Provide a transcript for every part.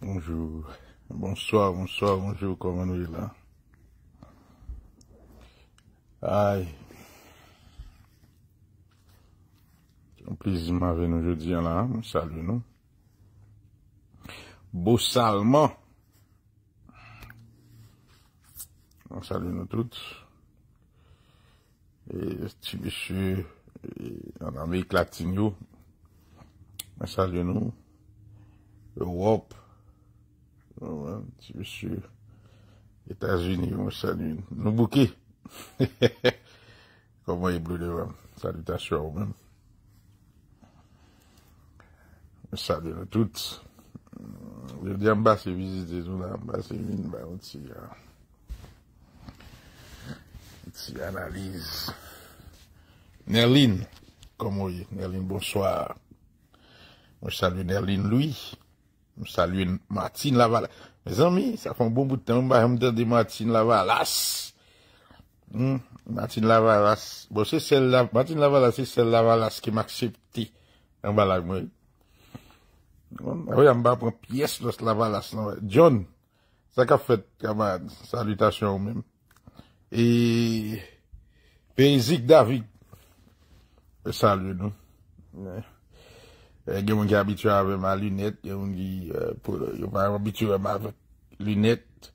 Bonjou, bonsoir, bonsoir, bonjou, komanou ilan. Ay. Joun plizi ma ven nou joudiyan lan, msalyoun non? nou. Bousalman. Msalyoun nou trout. Esti bishou, an amey klatinyou. Msalyoun nou. Wop. Mwen ti wè chè Etas-Uni, mwen chè lune. Nou bouke. Komo yè blou devan. Salutasyon mwen. Mwen chè lune tout. Jè di ambas yè vizite zounan. Ambas yè vizite zounan. Mwen ti yè. Ti yè analize. Neline. Komo yè. Neline, bonsoir. Mwen chè lune Neline Louis. M saluen Matin Lavalas. Me zan mi, sa fon bon boutan. M ba yon m de de Matin Lavalas. Matin Lavalas. Bo se sel Lavalas. Matin Lavalas se sel Lavalas ki m aksepti. Yon balag mwen. Yon m ba apon piyes los Lavalas. John. Sa ka fèt yon salutation mwen. E pe yon zik Davi. E saluen m. Yon. Eh, Gè moun ki abitur avè ma lunèt. Gè moun ki eh, pou la. Gè moun ki abitur avè ma lunèt.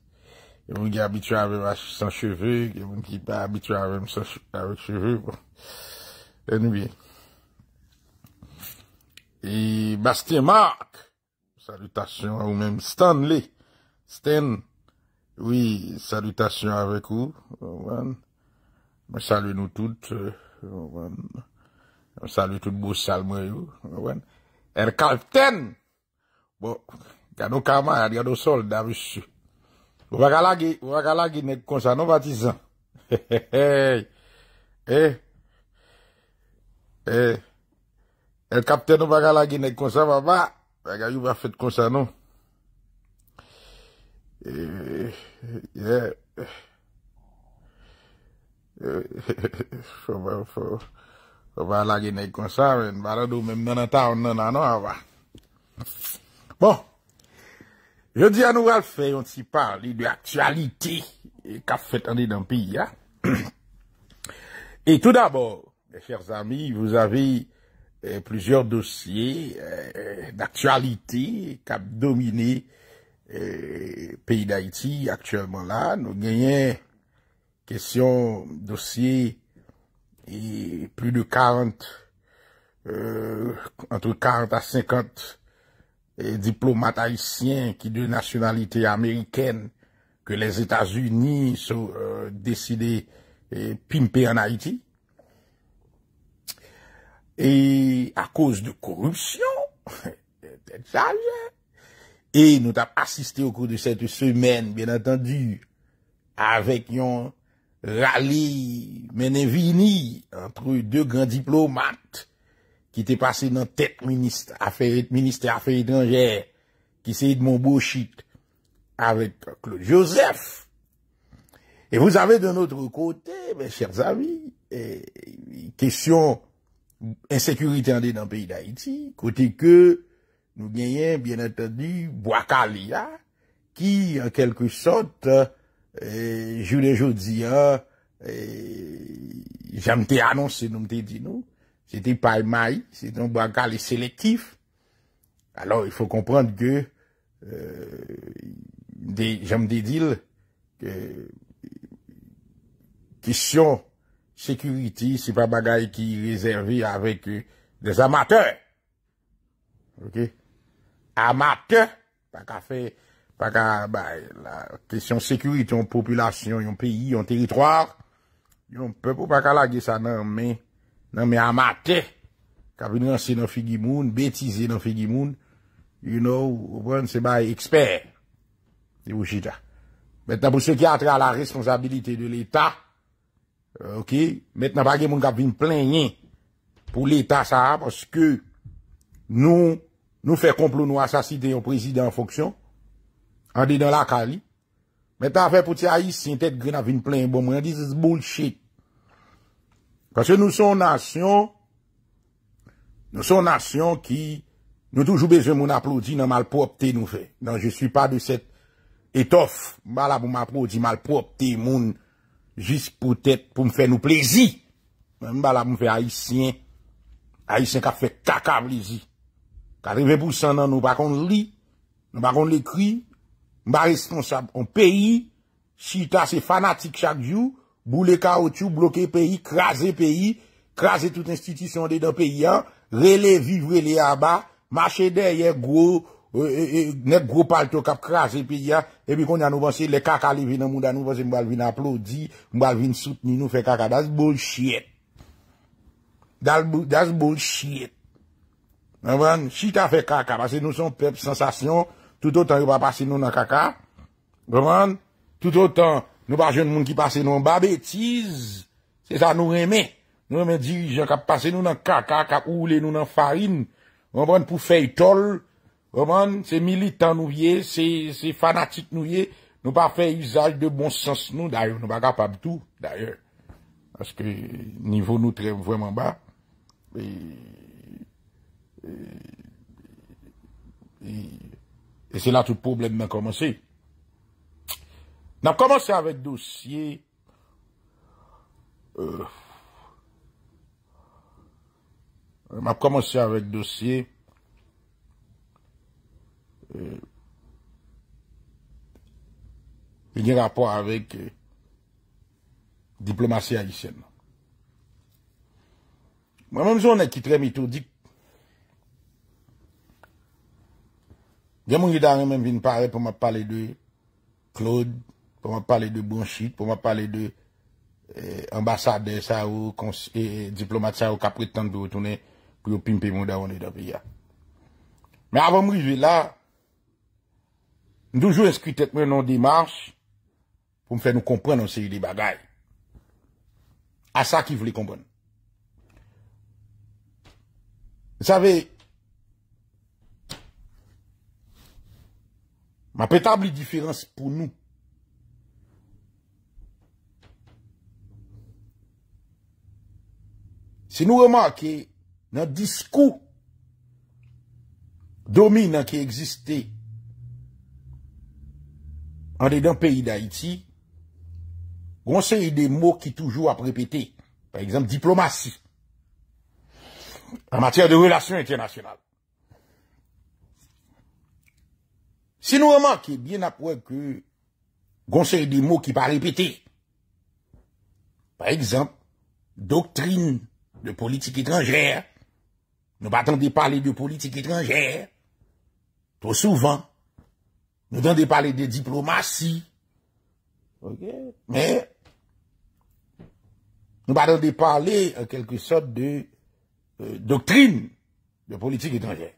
Gè moun ki abitur avè ma san chevè. Gè moun ki pa abitur avè ma san chevè. Bon. Anyway. E Bastien Marc. Salutasyon ou mèm Stanley. Stan. Oui. Salutasyon avèk ou. Ou an. Mè salu nou tout. Ou an. Mè salu tout bou salmè ou. Ou bon, an. El kapten! Bo, gado kamar, gado solda, vish. Ou bagala gine, ou bagala gine, kon sa nou batizan. He he he! He! He! El kapten ou bagala gine, kon sa vaba! Bagayou ba fèt kon sa nou. E, e, he he he! He he he! He he he! He he he! So va la genèk konsa, men barado men menata ou nan anan anwa. Bon, je di anou al fè, on si parli de l'aktualité kap fèt anè dan pi ya. Et tout d'abord, chers amis, vous avez plusieurs dossiers d'aktualité kap domine pays d'Haïti aktuellement là. Nou genyen, question dossier Et plus de quarante, euh, entre quarante à cinquante e diplomates haïtiens qui de nationalité américaine que les États-Unis se euh, décidaient e, pimper en Haïti. Et à cause de corruption, et nous avons assisté au cours de cette semaine, bien entendu, avec yon... rallye menevini entre deux grands diplomates qui étaient passés dans tête ministre affaires ministère affaires étrangères qui mon beau shit avec Claude Joseph. Et vous avez de notre côté, mes chers amis, question insécurité en dans le pays d'Haïti, côté que nous gagnons, bien entendu, Boakalia, qui, en quelque sorte, Jou de joudia, e, jame te anonsen noum te dino, se te pay may, se noum bagay li selektif. Alors, il faut comprendre que, euh, jame te dil, ki syon security, se pa bagay ki rezervi avek euh, de amateur. Amateur, pa ka fe... baka la kesyon sekurite yon populasyon, yon peyi, yon teritroar, yon pepo baka la ge sa nanme amate, kabine nanse nan figi moun, betize nan figi moun, yon ou bon seba eksper, di wajita. Metna pou se ki atre a la responsabilite de l'Etat, euh, ok, metna bagi moun kabine plenye, pou l'Etat sa, paske nou fè komplo nou asasite yon prezident foksyon, Andi dan lakali. Metan fè pou ti haissin, tet gri nan vin plen bon mwen. This is bullshit. Kase nou son nasyon, nou son nasyon ki, nou toujou beze moun aplodi nan malpropte nou fè. Nan je sou pa de set etof. Ba la pou m'apodi malpropte moun, jis pou tèt pou m'fè nou plezi. Mwen ba la pou m'fè haissin, haissin ka fè kaka plezi. Ka trive pou san nan nou bakon li, nou bakon li kri, mba responsab, an peyi, chita se fanatik chak jou, bou le kaotou, bloke peyi, krasi peyi, krasi tout institisyon de dan peyi an, relevi, rele a ba, machede ye gro, euh, euh, euh, net gro pal to kap krasi peyi an, e bi kon ya nou vansi, le kaka li vi nan mou dan nou, vansi mbalvi na plodi, mbalvi nsout ni nou fe kaka, das bol chiet. Das bol chiet. An vansi, chita fe kaka, vansi nou son pep sensasyon, tout otan yo pa pase nou nan kaka, tout otan, nou pa jen moun ki pase nou nan ba betize, se sa nou reme, nou reme dirijan ka pase nou nan kaka, ka oule nou nan farine, pou fey tol, se militan nou ye, se fanatik nou ye, nou pa fey usaj de bon sens nou, nou pa ka pa bitou, d'ayor, aske nivou nou trem vweman ba, eeeh, eeeh, eeeh, Et c'est là tout problème a commencé. On a commencé avec dossier euh, on a commencé avec dossier euh, il y a un rapport avec euh, diplomatie haïtienne. Moi-même, j'en ai qui très méthodique Gen mwen yon dan mwen vin pare pou mwen pale de Claude, pou mwen pale de Bonchit, pou mwen pale de eh, ambasade sa ou eh, diplomate sa ou kapretan pou yon pimpe mwen da wane da beya. Men avon mwen yon vil la, mwen doujou eskwitek mwen nan Dimars pou mwen fè nou kompren nan seyi di bagay. A sa ki vle kompren. Sa ve... Ma petab li diferans pou nou. Se nou reman ki nan diskou domine ki egziste an de dan peyi da iti, gonsen yon de mou ki toujou ap repete. Par exemple, diplomasy. An matyèr de relasyon etien nasyonal. Si nous remarquons bien après que conseil des mots qui pas répétés, par exemple, doctrine de politique étrangère, nous pas parler de politique étrangère, trop souvent, nous de parler de diplomatie, mais nous pas parler en quelque sorte de euh, doctrine de politique étrangère.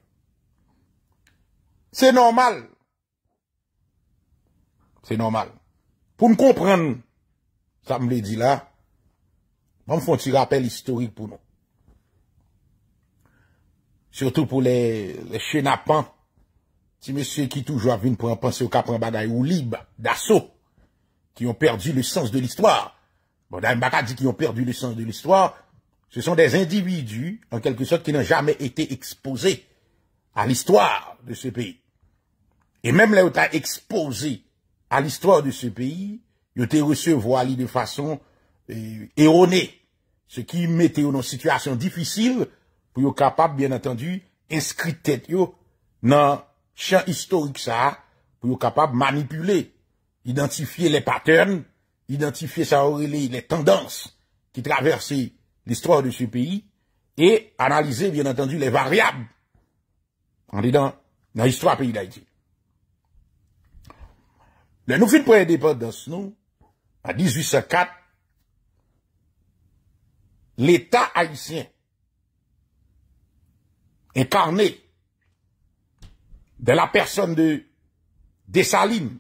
C'est normal c'est normal. Pour me comprendre, ça me dit là, on fait un petit rappel historique pour nous. Surtout pour les, les chenapans, si monsieur qui toujours a vu pour penser au cap en ou libre, d'assaut, qui ont perdu le sens de l'histoire. Bon, Mbaka dit qu'ils ont perdu le sens de l'histoire. Ce sont des individus, en quelque sorte, qui n'ont jamais été exposés à l'histoire de ce pays. Et même là où tu exposé A l'histoire de se peyi, yo te resevo ali de fason erone, euh, se ki mette yo nan situasyon difisive pou yo kapap, bien attendu, inskritet yo nan chan historik sa, pou yo kapap manipule, identifiye le patern, identifiye sa orili, le tendans ki traverse l'histoire de se peyi, e analize, bien attendu, le varyab. An li dan, nan histoire peyi da iti. Le nous fin pour indépendance nous, en 1804, l'État haïtien, incarné de la personne de Dessalines,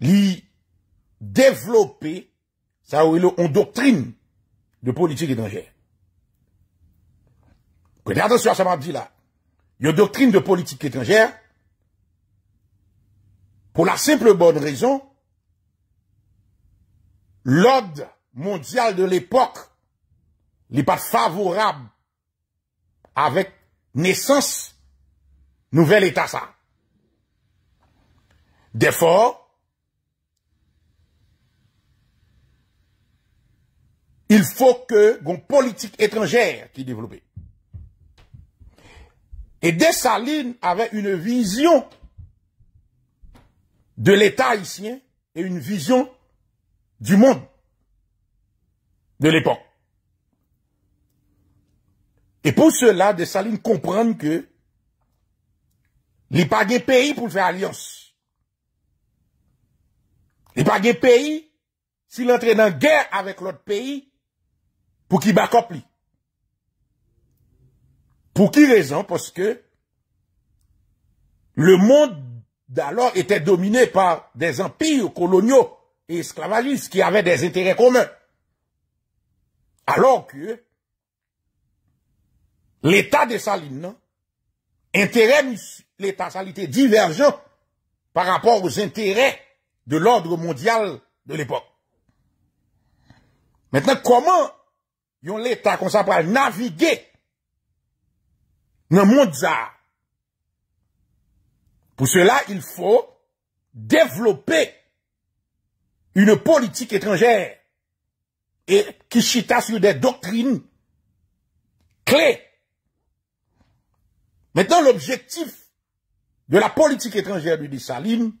lui développé, ça ou une doctrine de politique étrangère. Prenez attention à ce que je dit là. Une doctrine de politique étrangère, pou la simple bonne rezon, l'ode mondial de l'époque li pat favorab avèk nesans nouvel etasa. Defo, il fò ke goun politik etranger ki devlopè. E desa lin avè un vizyon de l'État haïtien et une vision du monde de l'époque. Et pour cela, Salines comprendre que les pas pays pour faire alliance. Les pas de pays s'il entre dans guerre avec l'autre pays pour qu'il back Pour qui raison? Parce que le monde d'alors était dominé par des empires coloniaux et esclavagistes qui avaient des intérêts communs. Alors que l'État de Salines, intérêt l'État salité divergent par rapport aux intérêts de l'ordre mondial de l'époque. Maintenant, comment l'État comme ça naviguer dans le monde pour cela, il faut développer une politique étrangère et qui chita sur des doctrines clés. Maintenant, l'objectif de la politique étrangère de Dessalines,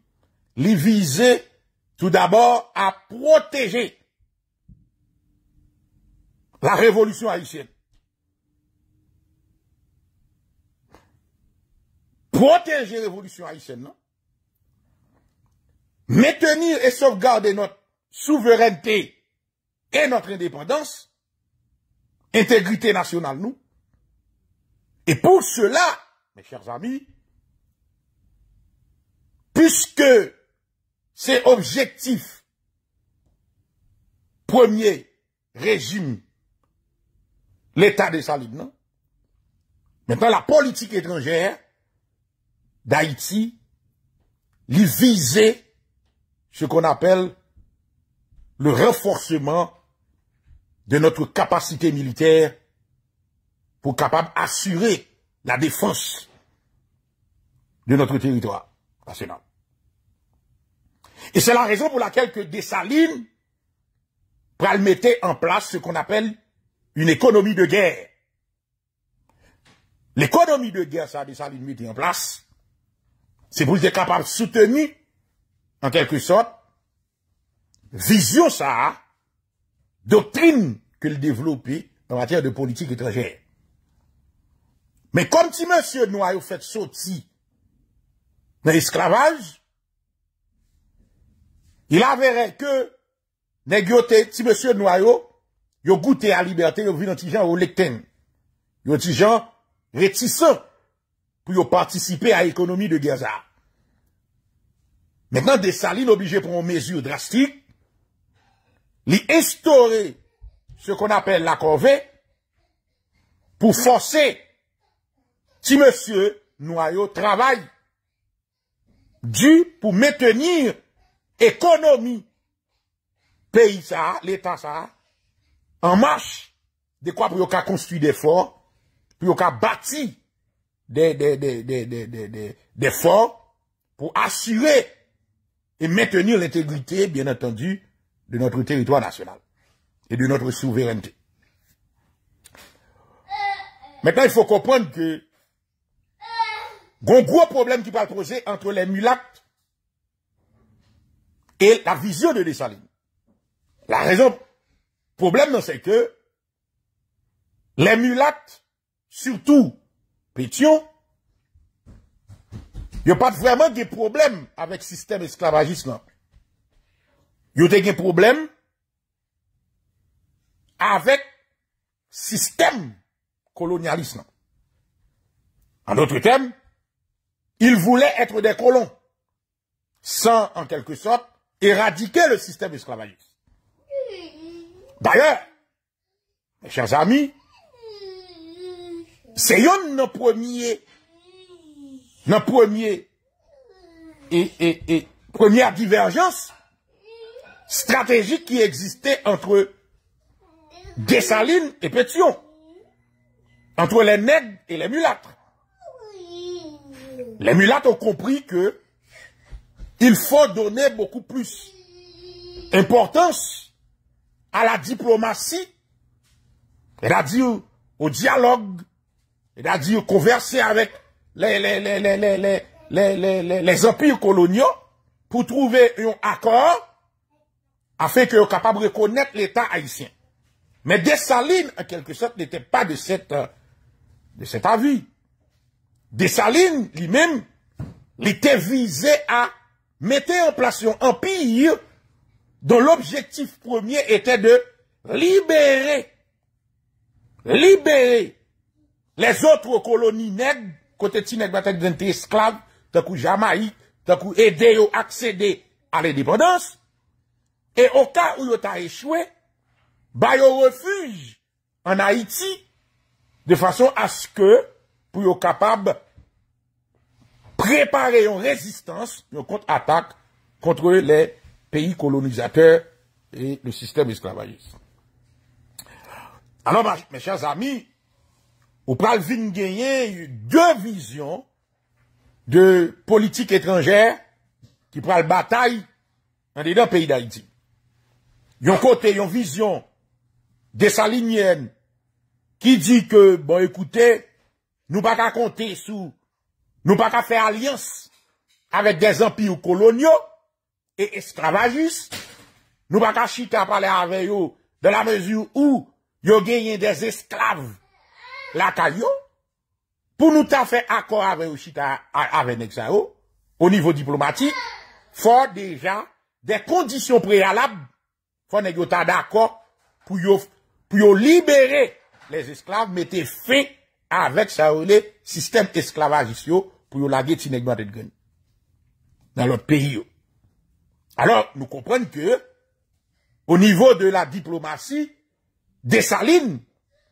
les visait tout d'abord à protéger la révolution haïtienne. protéger la révolution haïtienne, non? Maintenir et sauvegarder notre souveraineté et notre indépendance, intégrité nationale, nous. Et pour cela, mes chers amis, puisque c'est objectif premier régime, l'État de salides, non? Maintenant, la politique étrangère, d'Haïti, lui visait ce qu'on appelle le renforcement de notre capacité militaire pour capable assurer la défense de notre territoire national. Et c'est la raison pour laquelle que Dessalines le mettait en place ce qu'on appelle une économie de guerre. L'économie de guerre, ça, Dessalines mettait en place, si vous êtes capable de soutenir en quelque sorte vision ça, doctrine qu'il développe en matière de politique étrangère. Mais comme si monsieur Nouayou fête sautit dans l'esclavage, il avèrait que si monsieur Nouayou y'a goûté à la liberté, y'a vu l'antigène au lecten, l'antigène réticente, pou yo partisipe a ekonomi de Geza. Mwengan de sali l'oblije pou moun mezu drastik, li estore se kon apel lakon ve, pou fose ti monsye nou a yo travay di pou metenir ekonomi peyi sa, l'eta sa, anmache de kwa pou yo ka konsti de fon, pou yo ka bati des, des, pour assurer et maintenir l'intégrité, bien entendu, de notre territoire national et de notre souveraineté. Maintenant, il faut comprendre que le gros problème qui va poser entre les mulattes et la vision de Dessalines. La raison, problème, c'est que les mulattes, surtout Pétion, il a pas vraiment de problème avec le système esclavagiste. y a des problèmes avec le système colonialisme. En d'autres termes, ils voulaient être des colons sans, en quelque sorte, éradiquer le système esclavagiste. D'ailleurs, mes chers amis, Se yon nan pwemye nan pwemye e e e pwemye a diverjans strategi ki egziste entre Desaline et Petion. Entre le Neg et le Mulat. Le Mulat ou kompri ke il fò donè mwenè boku plus importans a la diplomasi el a di ou o dialog c'est-à-dire converser avec les, les, les, les, empires coloniaux pour trouver un accord afin qu'ils soient capables de reconnaître l'État haïtien. Mais Dessalines, en quelque sorte, n'était pas de, cette, euh, de cet avis. Dessalines, lui-même, était visé à mettre en place un empire dont l'objectif premier était de libérer, libérer les otre koloni neg, kote ti neg batak den te esklav, takou jama yi, takou ede yo akse de alen dependans, e o ka ou yo ta echwe, bayo refuj an Haiti, de fason aske pou yo kapab prepare yon rezistans, yon kont atak, kontre le peyi kolonizater e le sistem esklavayis. Ano, me chan zami, ou pral vin genyen yon deux vizyon de politik etranjer ki pral batay an de do peyi da iti. Yon kote, yon vizyon de Salinien ki di ke, bon, ekoute, nou baka konte sou, nou baka fe alians avet de zampi ou kolonyo e eskravajis, nou baka chita pale aven yo de la mezu ou yo genyen de zesklav la kanyo, pou nou ta fè akon avè ou chita avè nèk sa ou, ou nivou diplomatik, fò de jan, de kondisyon prealab, fò nèk yo ta d'akon, pou yo libere les esklav, mette fè avè sa ou lè, sistem esklavajis yo, pou yo lage tinek mwadet gwen, nan lot periyo. Alors, nou komprenn ke, ou nivou de la diplomatik, desaline,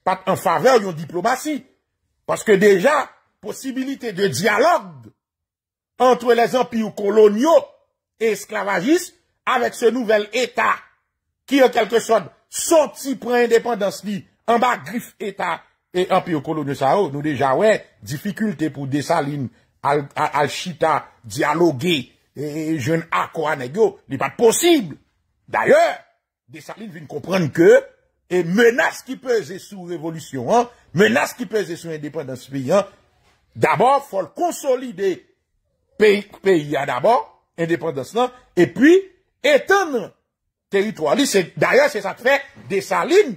Pat en faveur yon diplomasi. Paske deja, posibilite de dialog antre les empiyou kolonyo esklavagis avèk se nouvel etat ki yon kelke son soti prendépendans li amba grif etat e empiyou kolonyo sa ou. Oh, nou deja wè, difikulte pou Desaline al-Chita dialogi e jen akwa negyo li pat posib. D'ayor, Desaline vin komprende ke e menas ki peze sou revolution, menas ki peze sou independance peyi, d'abord, fol konsolide peyi a d'abord, independance lan, e puis, etan teritory, d'ailleurs, se sa te fè desa lin,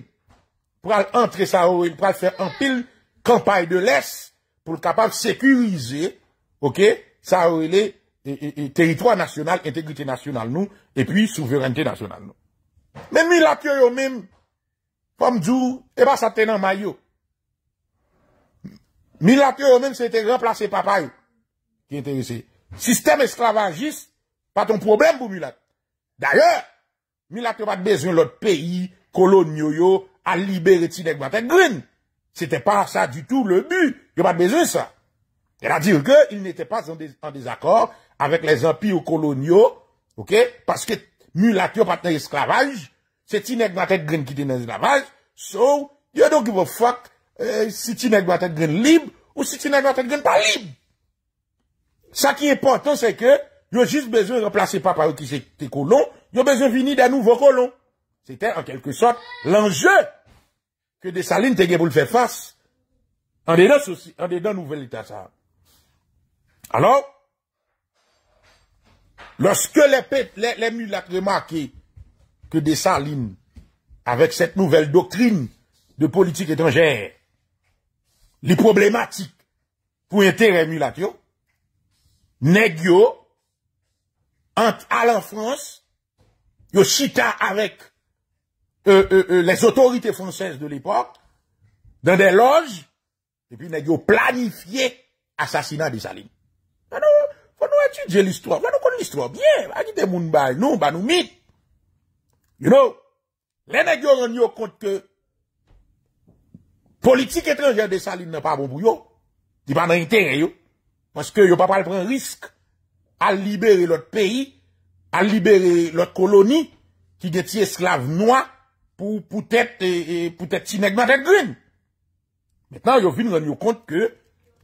pral entre Sao Ely, pral fè empil kampay de lès, pou kapal sekurize, Sao Ely, teritory national, integrite national nou, e puis souveranite national nou. Men mi lakyo yo menm, Pomme djou, e ba sa tenan mayo. Milat yo men se te remplace papay. Sistem eskravajis, pa ton problem pou Milat. D'ayor, Milat yo bat bezon l'ot peyi, kolon yo yo, a liberiti dek batek grin. Se te pa sa du tout le bu, yo bat bezon sa. E la dir ke, il nete pas an dezakor, avek le zampi ou kolon yo, ok, paske Milat yo paten eskravaj, se ti nèk gwa tèk gren kite nan znavaj, so, yo don't give a fok eh, si ti nèk gwa tèk gren lib, ou si ti nèk gwa tèk gren pa lib. Sa ki e pwantan, se ke, yo jist bezo yon plase pa pa yon ki se te kolon, yo bezo vini dan nouvo kolon. Se te, an kelke sot, l'anjè, ke de salin te gen bou l'fè fass, an de dan nouvel etat sa. Anon, loske lè mou lakreman ki Desaline Avèk sète nouvel doktrine De politik étrangère Li problematik Pou etè remulat yo Negyo Ant alan frans Yo sita avèk euh, euh, euh, Les otorite fransèz De l'époc Dan den loj Depi negyo planifiè Asasina Desaline Fò nou etu djè l'istro Fò nou kon l'istro Bien, akite moun bay Nou banou mit You know, lè mèk bon yo rènyo kont ke politik etranger desaline nan pa bon bou yo, di pa nan itè yè yo, maske yo pa pale pren riske a libere lòt peyi, a libere lòt koloni ki deti esklave noa pou poutèt ti negman tèt grin. Mèk nan yo vin rènyo kont ke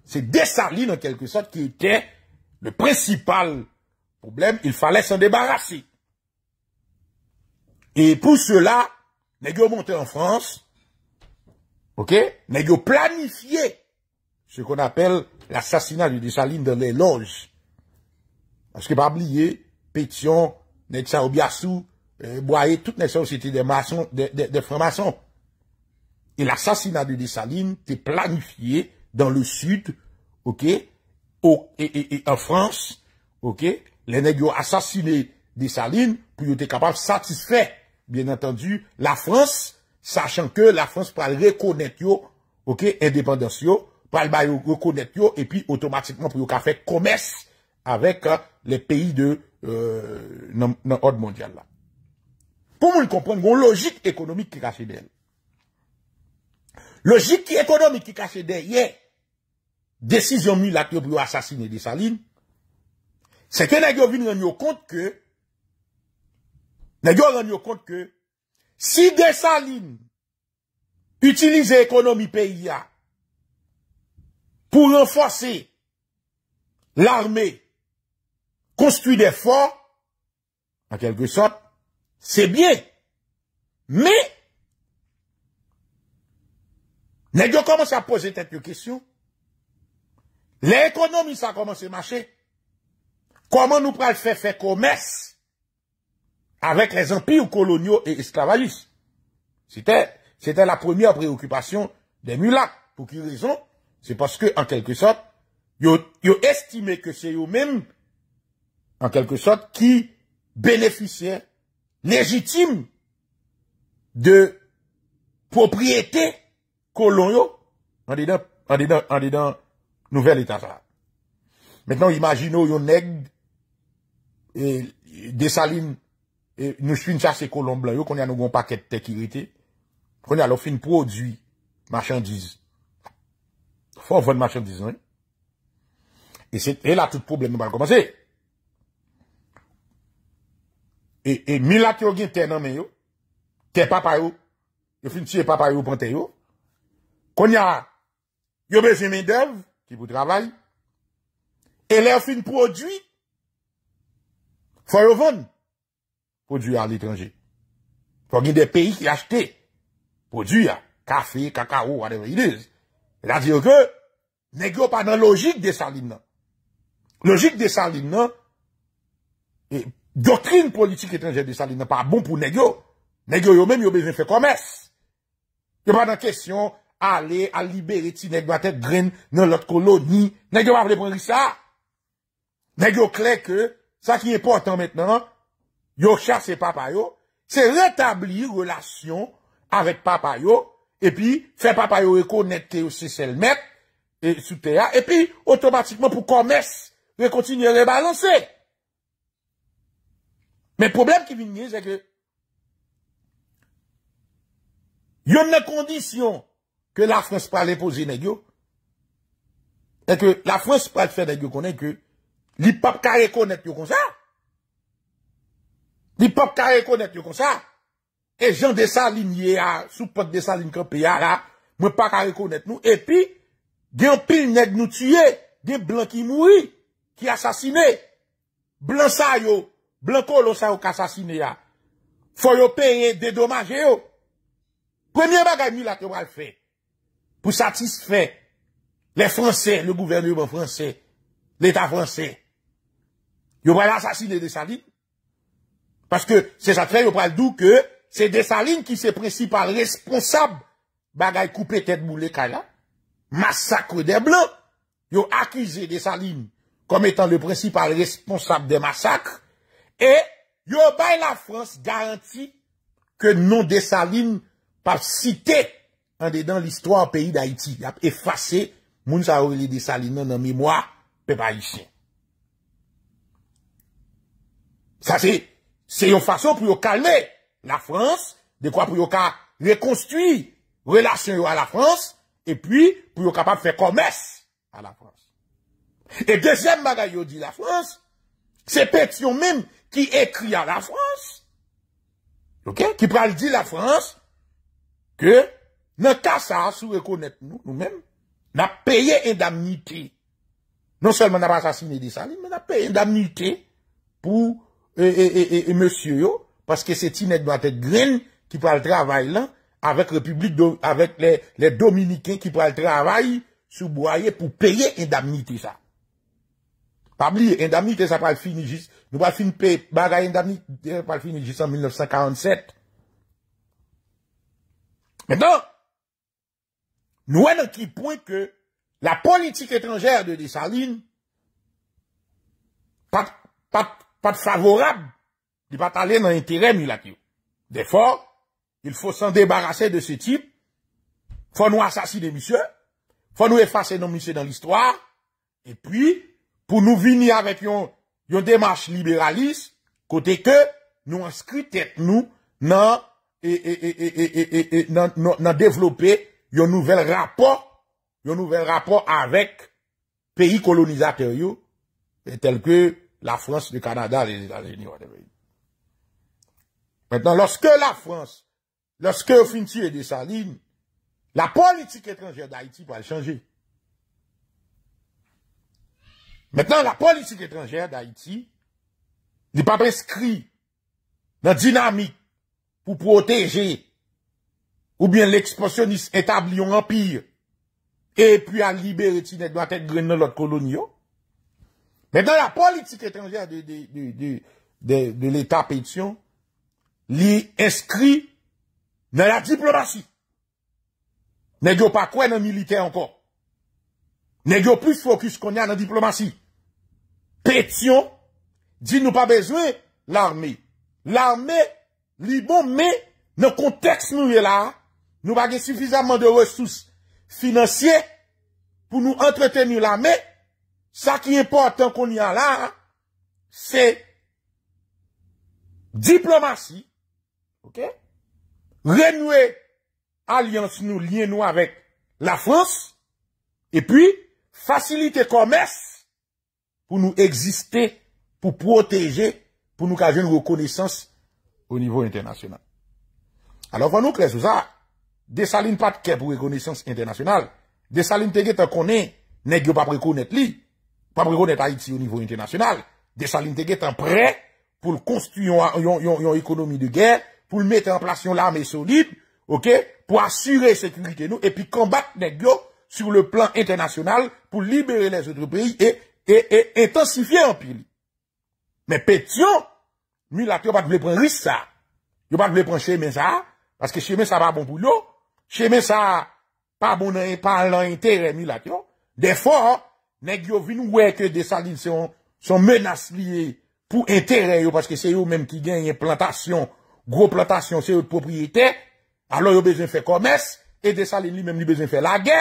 se desaline an kelke sot ki etè le prensipal poublem, il falè san debarasey. Et pour cela, nest monté en France, ok, nest planifié ce qu'on appelle l'assassinat de Dessaline dans les loges. Parce que pas oublier, Pétion, Netsa Biasou, euh, Boyer, toutes les sociétés des maçons, des, des, des francs-maçons. Et l'assassinat de Dessalines était planifié dans le sud, ok, au, et, en France, ok, les négros ont assassiné Dessalines pou yo te kapal satisfè, bien entendu, la Frans, sachan ke la Frans pal rekonèt yo, ok, indépendant yo, pal bayo rekonèt yo, epi otomatikman pou yo ka fèk komès avèk euh, le peyi de euh, nan hod mondial la. Pou moun kompren, goun logik ekonomik ki kache den. Logik ki ekonomik ki kache den, ye, desisyon mi lak yo pou yo asasine de sa lin, seke nagyo vin ren yo kont ke Nè gyo ran yo kont ke si desa lin utilize ekonomi peyi ya pou renfose l'armè konstuye defo an kelke sot, se bie. Me, nè gyo komanse a pose tet yo kisyon, lè ekonomi sa komanse manche, koman nou pral fè fè komès, avec les empires coloniaux et esclavagistes. C'était, c'était la première préoccupation des mulats. Pour quelle raison C'est parce que, en quelque sorte, ils ont estimé que c'est eux-mêmes, en quelque sorte, qui bénéficiaient légitimes de propriétés coloniaux en dedans, en dedans, nouvel état Maintenant, imaginons un nègre, et des salines E, nou sfin chase kolon blan yo, kon ya nou goun paket tekirite, kon ya lo fin produy machandize. Fon von machandize, an. E? E, e la tout problem nou ban komanse. E milat yo gen tenanmen yo, ten papay yo, yo fin tiye papay yo pante yo, kon ya yo bezim endev, ki vou travay, e le yo fin produy fon yo von. produits à l'étranger. Faut qu'il y ait des pays qui achètent produits, café, cacao, whatever it is. C'est-à-dire que, n'est pas dans la logique des salines. Logique des salines, et doctrine politique étrangère des salines, pas bon pour négo. Négo, eux même, ont besoin de faire commerce. a pas dans question, aller, à libérer, ti négo, à tête graine, dans l'autre colonie. Négo, pas prendre ça. Négo, clair que, ça qui est important maintenant, yo chase papayou, se retabli relasyon avèk papayou, epi fè papayou ekou nette ou se selmet, et sou teya, epi otomatikman pou konnes re-kontinue re-balanse. Men problem ki vinye, zè ke yon ne kondisyon ke la fwens pa lè posi nè gyo, zè ke la fwens pa lè fè nè gyo konnen, ke li pap kare konnet yo konsa, li pop kare konet yo kon sa, e jan de sa lin ye a, sou pot de sa lin kranpe ya a, mwen pa kare konet nou, e pi, gen pil neg nou tue, gen blan ki mouri, ki asasine, blan sa yo, blan kon lo sa yo k asasine ya, fo yo peye dedomaje yo, premye bagay mi la te wale fe, pou satisfè, le franse, le gouvernement franse, l'eta franse, yo wale asasine de sa lin, Paske se sa tre yo pral dou ke se desaline ki se principal responsable bagay koupe tet moule kaya masakre de blan yo akize desaline kom etan le principal responsable de masakre e yo bay la Frans garanti ke non desaline pap site an de dan l'histoire peyi d'Haïti yap efase moun sa ouveli desaline nan an mimoa pe pa yishen. Sa se Se yon fasyon pou yo kalme la Frans, de kwa pou yo ka rekonstuit relasyon yo a la Frans, e epi pou yo kapap fe kormes a la Frans. E dese magay yo di la Frans, se petyon menm ki ekri a la Frans, ki pral di la Frans, ke nan tasa sou rekounet nou nou menm, nan peye endamnite, non selman nan pa sasine di sali, men nan peye endamnite pou et, monsieur parce que c'est une doit être green qui prend le travail là, avec République, avec les, Dominicains qui prend le travail sous boyer pour payer indemnité ça. Pas oublier, indemnité ça pas juste, nous pas finir payer, indemnité pas fini juste en 1947. Maintenant, nous avons qui point que la politique étrangère de Dessalines pas pat favorab, di pat ale nan entere milak yo. Defo, il fo san debarase de se tip, fwa nou asasi de misye, fwa nou efase nan misye dan l'histoire, epwi, pou nou vini avèk yon demarche liberalis, kote ke nou anskri tet nou nan e, e, e, e, e, e, nan devlopè yon nouvel rapor, yon nouvel rapor avèk peyi kolonizater yo, etel ke la France, le Canada, les États-Unis, Maintenant, lorsque la France, lorsque Finti et dessaline, la politique étrangère d'Haïti va changer. Maintenant, la politique étrangère d'Haïti n'est pas prescrite dans la dynamique pour protéger ou bien l'expansionniste établit un empire et puis à libérer Tinet doit être dans l'autre colonie. Men nan la politik etranjen de l'Etat Pétion, li eskri nan la diplomatie. Nè gyo pa kwen nan milite ankon. Nè gyo plus fokus kon ya nan diplomatie. Pétion di nou pa bezwe l'armé. L'armé li bon mè nan konteks nou yè la nou bagè soufizaman de resous finansye pou nou entretenye l'armé sa ki important kon y a la, se diplomati, ok, renouye alians nou, liye nou avèk la Frans, epi, fasilite kormes, pou nou egziste, pou proteje, pou nou kaje nou rekonesans ou nivou internasyonal. Alors, vwano kres ou sa, desaline pat ke pou rekonesans internasyonal, desaline teke ta konen, ne gyo papre konet li, Pabrigo net a iti yo nivou internasyonal. Desha l'integre tan pre pou l'konstituyon yon ekonomi de gen, pou l'met en plasyon l'arme solide, pou asyre sekurite nou, epi kombat net yo sou le plan internasyonal pou libere les outro peyi et intensifye an pil. Men pet yo, mi l'atiyo pat wle pran ris sa. Yo pat wle pran cheme sa, paske cheme sa pa bon pou yo, cheme sa pa bon, lan enter mi l'atiyo, defo an, Nèk yo vin wè ke desaline son menas liye pou interè yo Paske se yo mèm ki genye plantasyon Gro plantasyon se yo popriyete Alò yo bezèn fè komès E desaline li mèm li bezèn fè lage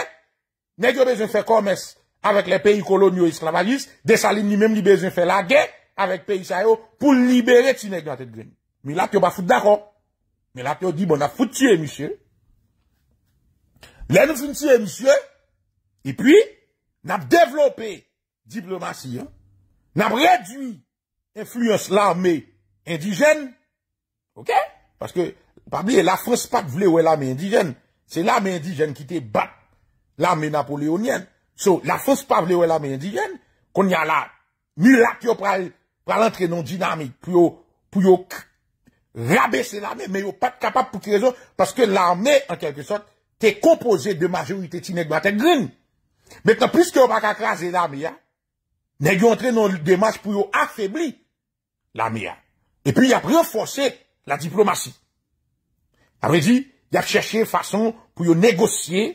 Nèk yo bezèn fè komès Avèk le peyi kolon yo isklavalis Desaline li mèm li bezèn fè lage Avèk peyi sa yo pou libere ti nèk yo atèd gwen Mi lak yo ba fout dako Mi lak yo di bon a fout tue misye Lè nou fin tue misye E pwi N ap devlopé diplomasi, n ap redwi influens l'armé indijen, ok? Paske, pabliye, la France pa vle wè l'armé indijen, se l'armé indijen ki te bat l'armé napoléonien. So, la France pa vle wè l'armé indijen, kon y a la, ni lak yo pral entre non-dynamik, pou yo rabese l'armé, me yo pat kapap pou ki rezon, paske l'armé, an kek ke sot, te kompoze de majorite tinek ba te grinj. Metan, piske yo bak akraze la miya, ne yon entre nan demas pou yo afebli la miya. E pi, yon apre yon fonse la diplomasi. Abrezi, yon apre yon cheshe fason pou yo negosye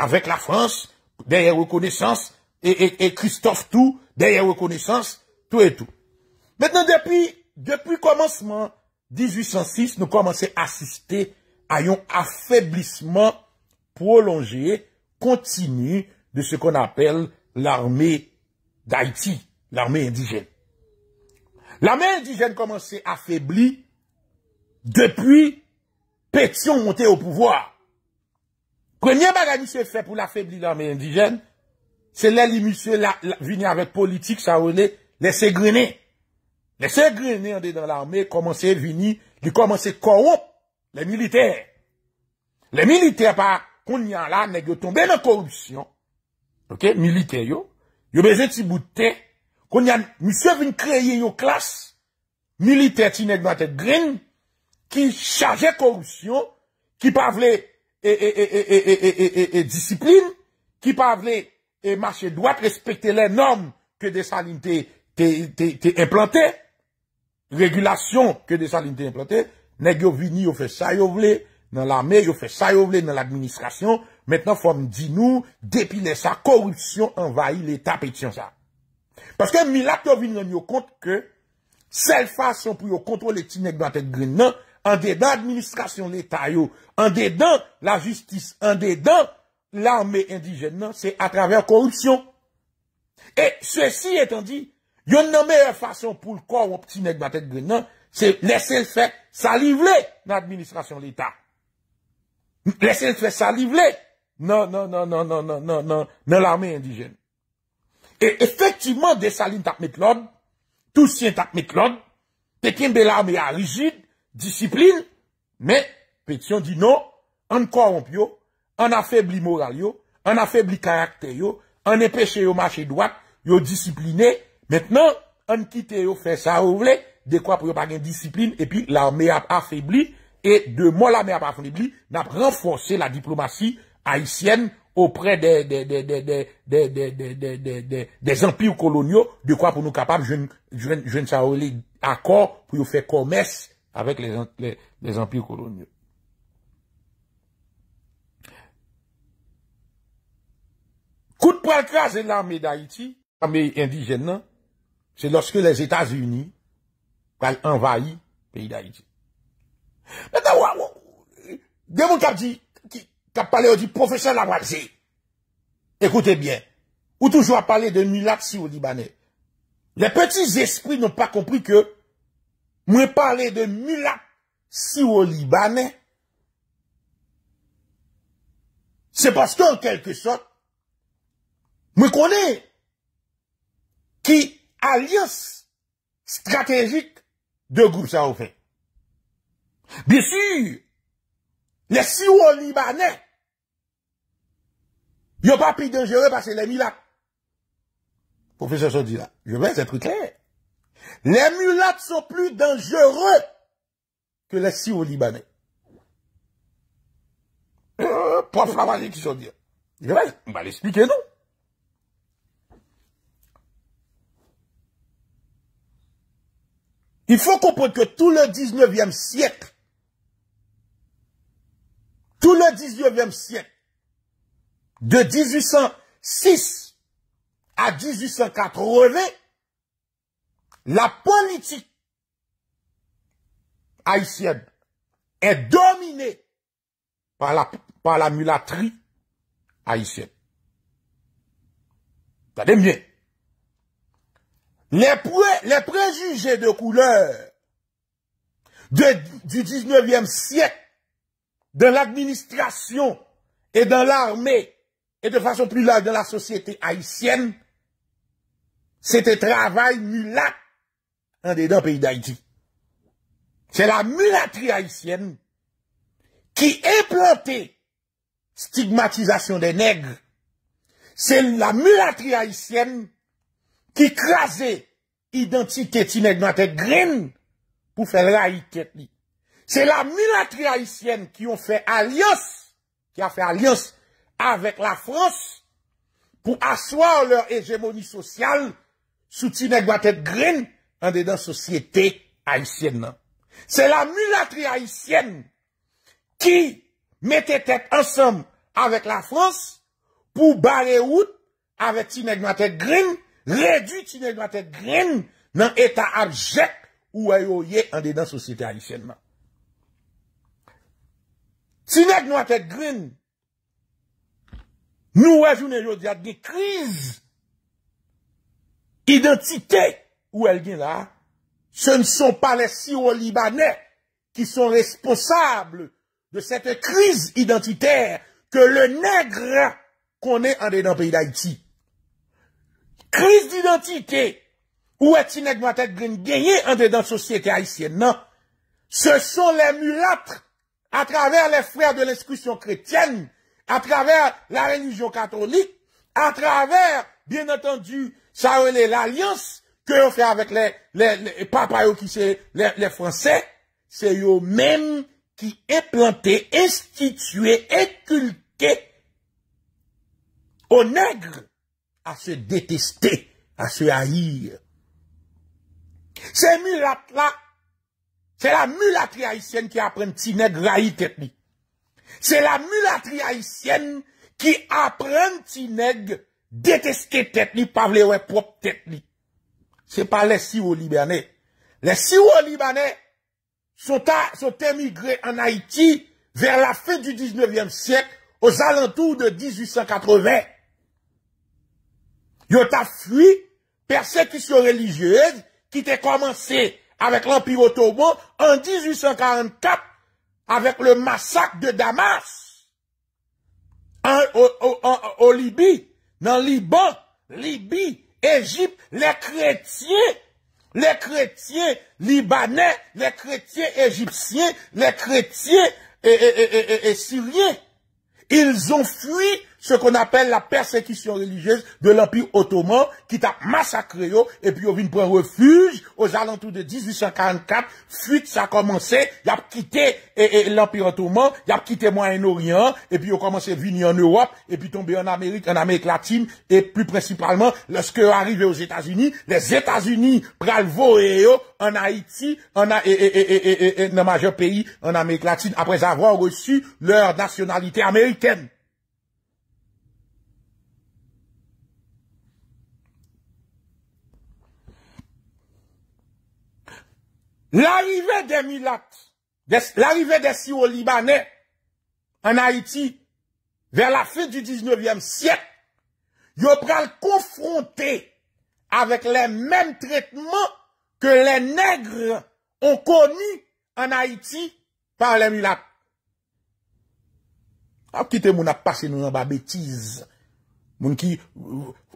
avek la Frans, derye rekonesans, e Kristof tou, derye rekonesans, tou etou. Metan, depi, depi komansman, 1806, nou komanse asiste a yon afeblisman prolonje, kontinu, de ce qu'on appelle l'armée d'Haïti, l'armée indigène. L'armée indigène commençait à affaiblie depuis Pétion monté au pouvoir. Premier bagage se fait pour l'affaiblir l'armée indigène, c'est les monsieur la, avec politique, ça les est, les griner. ont été dans l'armée, commencer venir, lui commencer corrompre les militaires. Les militaires, pas qu'on y a là, nest tombé dans la corruption, yo beze ti boutè, kon yon misye vin kreyen yo klas, milite ti neg noate green, ki chaje korousyon, ki pa vle e, e, e, e disiplin, ki pa vle e mâche dwat, respekte lè norm ke de sanin te implantè, regülasyon ke de sanin te implantè, neg yo vini yo fe sa yo vle nan l'armè, Metnan fòm di nou depilè sa korupsyon envayi l'Etat petyon sa. Paske mi lakto vin yon yon yon kont ke sel fasyon pou yon kontrol eti neg batèd gwen nan an dedan administrasyon l'Etat yo, an dedan la justis, an dedan l'armè indijen nan, se a travèr korupsyon. E sèsi etan di, yon nan meyè fasyon pou l'koropti neg batèd gwen nan, se lèsel fè salive lè nan administrasyon l'Etat. Lèsel fè salive lè, Non, non, non, non, non, non, non, non, non l'armée indigène. Et effectivement, desaline tak met l'ordre, tout sien tak met l'ordre, tekin be non, l'armée a rigide, discipline, men, pey tion di non, an koromp yo, an afebli moral yo, an afebli karakter yo, an empêche yo mâche doak, yo disipline, men, an kite yo fè sa ouvle, dekwa pou yo bagen disipline, e pi l'armée afebli, e de mo la mè apafonibli, nap renfonse la diplomatie indigène. haitienne, aupre de, de, de, de, de, de, de, de, de, de, de, de zampi ou kolonyo, de kwa pou nou kapab, jwen sa ou li akor pou yo fe komes avek le zampi ou kolonyo. Kout pou el kaze la mey da iti, a mey indijennan, se loske les Etats-Unis pou el envahi pey da iti. Meta wawou, gen wou kap di, ki, ki, Qu'a parlé du professeur Labralzi. Écoutez bien. Ou toujours à parler de Milak au Libanais. Les petits esprits n'ont pas compris que moi parler de Milak au Libanais, c'est parce qu'en quelque sorte, moi connais qui alliance stratégique de groupe ça au fait. Bien sûr, les Siro-Libanais Yo pas plus dangereux parce que les mulattes. Professeur là, je vais être clair. Les mulattes sont plus dangereux que les sirolibanais. libanais Euh, prof Lavallée qui sont Je vais, on va l'expliquer, non? Il faut comprendre que tout le 19e siècle, tout le 19e siècle, de 1806 à 1880, la politique haïtienne est dominée par la, par la mulaterie haïtienne. bien. Les, les, préjugés de couleur du 19e siècle dans l'administration et dans l'armée et de façon plus large dans la société haïtienne, c'était travail mulat en dedans pays d'Haïti. C'est la mulatrie haïtienne qui implantait stigmatisation des nègres. C'est la mulatrie haïtienne qui crasait identité nègres dans tes graines pour faire la C'est la mulatrie haïtienne qui ont fait alliance, qui a fait alliance avèk la Frans pou aswa lèr egemoni sosyal sou tine gwa tèk grin an dè dan sosyete Haitien nan. Se la mulatri Haitien ki mette tèk ansom avèk la Frans pou bale ou avèk tine gwa tèk grin rèdu tine gwa tèk grin nan eta adjek ou ayoye an dè dan sosyete Haitien nan. Tine gwa tèk grin Nous Il y a des crises identité où elle vient là. Ce ne sont pas les siro libanais qui sont responsables de cette crise identitaire que le nègre connaît en dedans pays d'Haïti. Crise d'identité où est-il nègre gagné en dedans société haïtienne, non? Ce sont les mulâtres à travers les frères de l'inscription chrétienne à travers la religion catholique, à travers, bien entendu, ça l'alliance que on fait avec les, les, qui c'est les, Français, c'est eux-mêmes qui implanté, institué, inculqué aux nègres à se détester, à se haïr. C'est là c'est la mulatrie haïtienne qui apprend petit nègre haï tête Se la mulatri haisyen ki apren ti neg deteske tet ni pavlewe pot tet ni. Se pa les siwo libanè. Les siwo libanè sote migre an Haiti ver la fe du 19e sièk os alantou de 1880. Yota fwi persekisyon religyev ki te komanse avèk l'empiro tobo an 1844. avec le massacre de Damas, en, au, Libye, dans Liban, Libye, Égypte, les chrétiens, les chrétiens libanais, les chrétiens égyptiens, les chrétiens et syriens, ils ont fui ce qu'on appelle la persécution religieuse de l'Empire ottoman qui t'a massacré et puis on vient prendre refuge aux alentours de 1844. Fuite, ça a commencé. Il a quitté l'Empire ottoman, il a quitté Moyen-Orient et puis on commencé à venir en Europe et puis tomber en Amérique, en Amérique latine et plus principalement lorsque arrivé aux États-Unis, les États-Unis le et en Haïti, en et, et, majeur pays en Amérique latine après avoir reçu leur nationalité américaine. L'arrivé de Milat, l'arrivé desi ou Libanè en Haïti, ver la fin du 19e sièp, yo pral konfronte avèk le mèm tretman ke le nègre ou koni an Haïti par le Milat. A pkite moun apas se nou nan ba bètiz, moun ki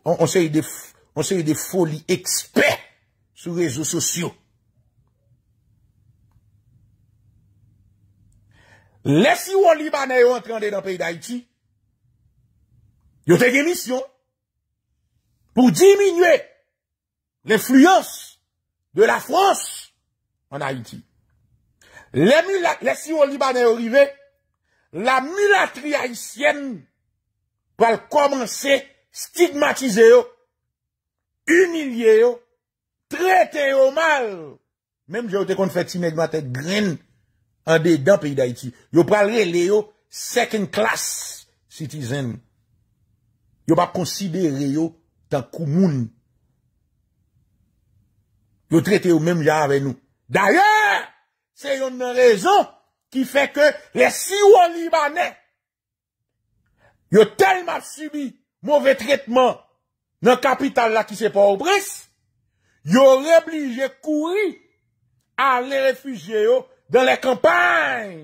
on se y de foli ekspert sou rezo sosyo. Le siwo libanè yo entrande nan peyi d'Haïti, yo te gemisyon pou diminye le fluyos de la Frans an Haïti. Le siwo libanè yo rive, la mulatri haïtienne pal komanse stigmatize yo, humiliye yo, trete yo mal. Mem jè yo te konfeksi men gwa te gren an dey dan peyi da iti. Yo pral re le yo second class citizen. Yo pa konsidere yo tan koumoun. Yo trete yo menm ya ave nou. D'ayor, se yo nan rezon ki fe ke le siwon libanè yo telman subi mouve tretman nan kapital la ki se porbris, yo reblije kouri a le refugie yo Dan le kampanj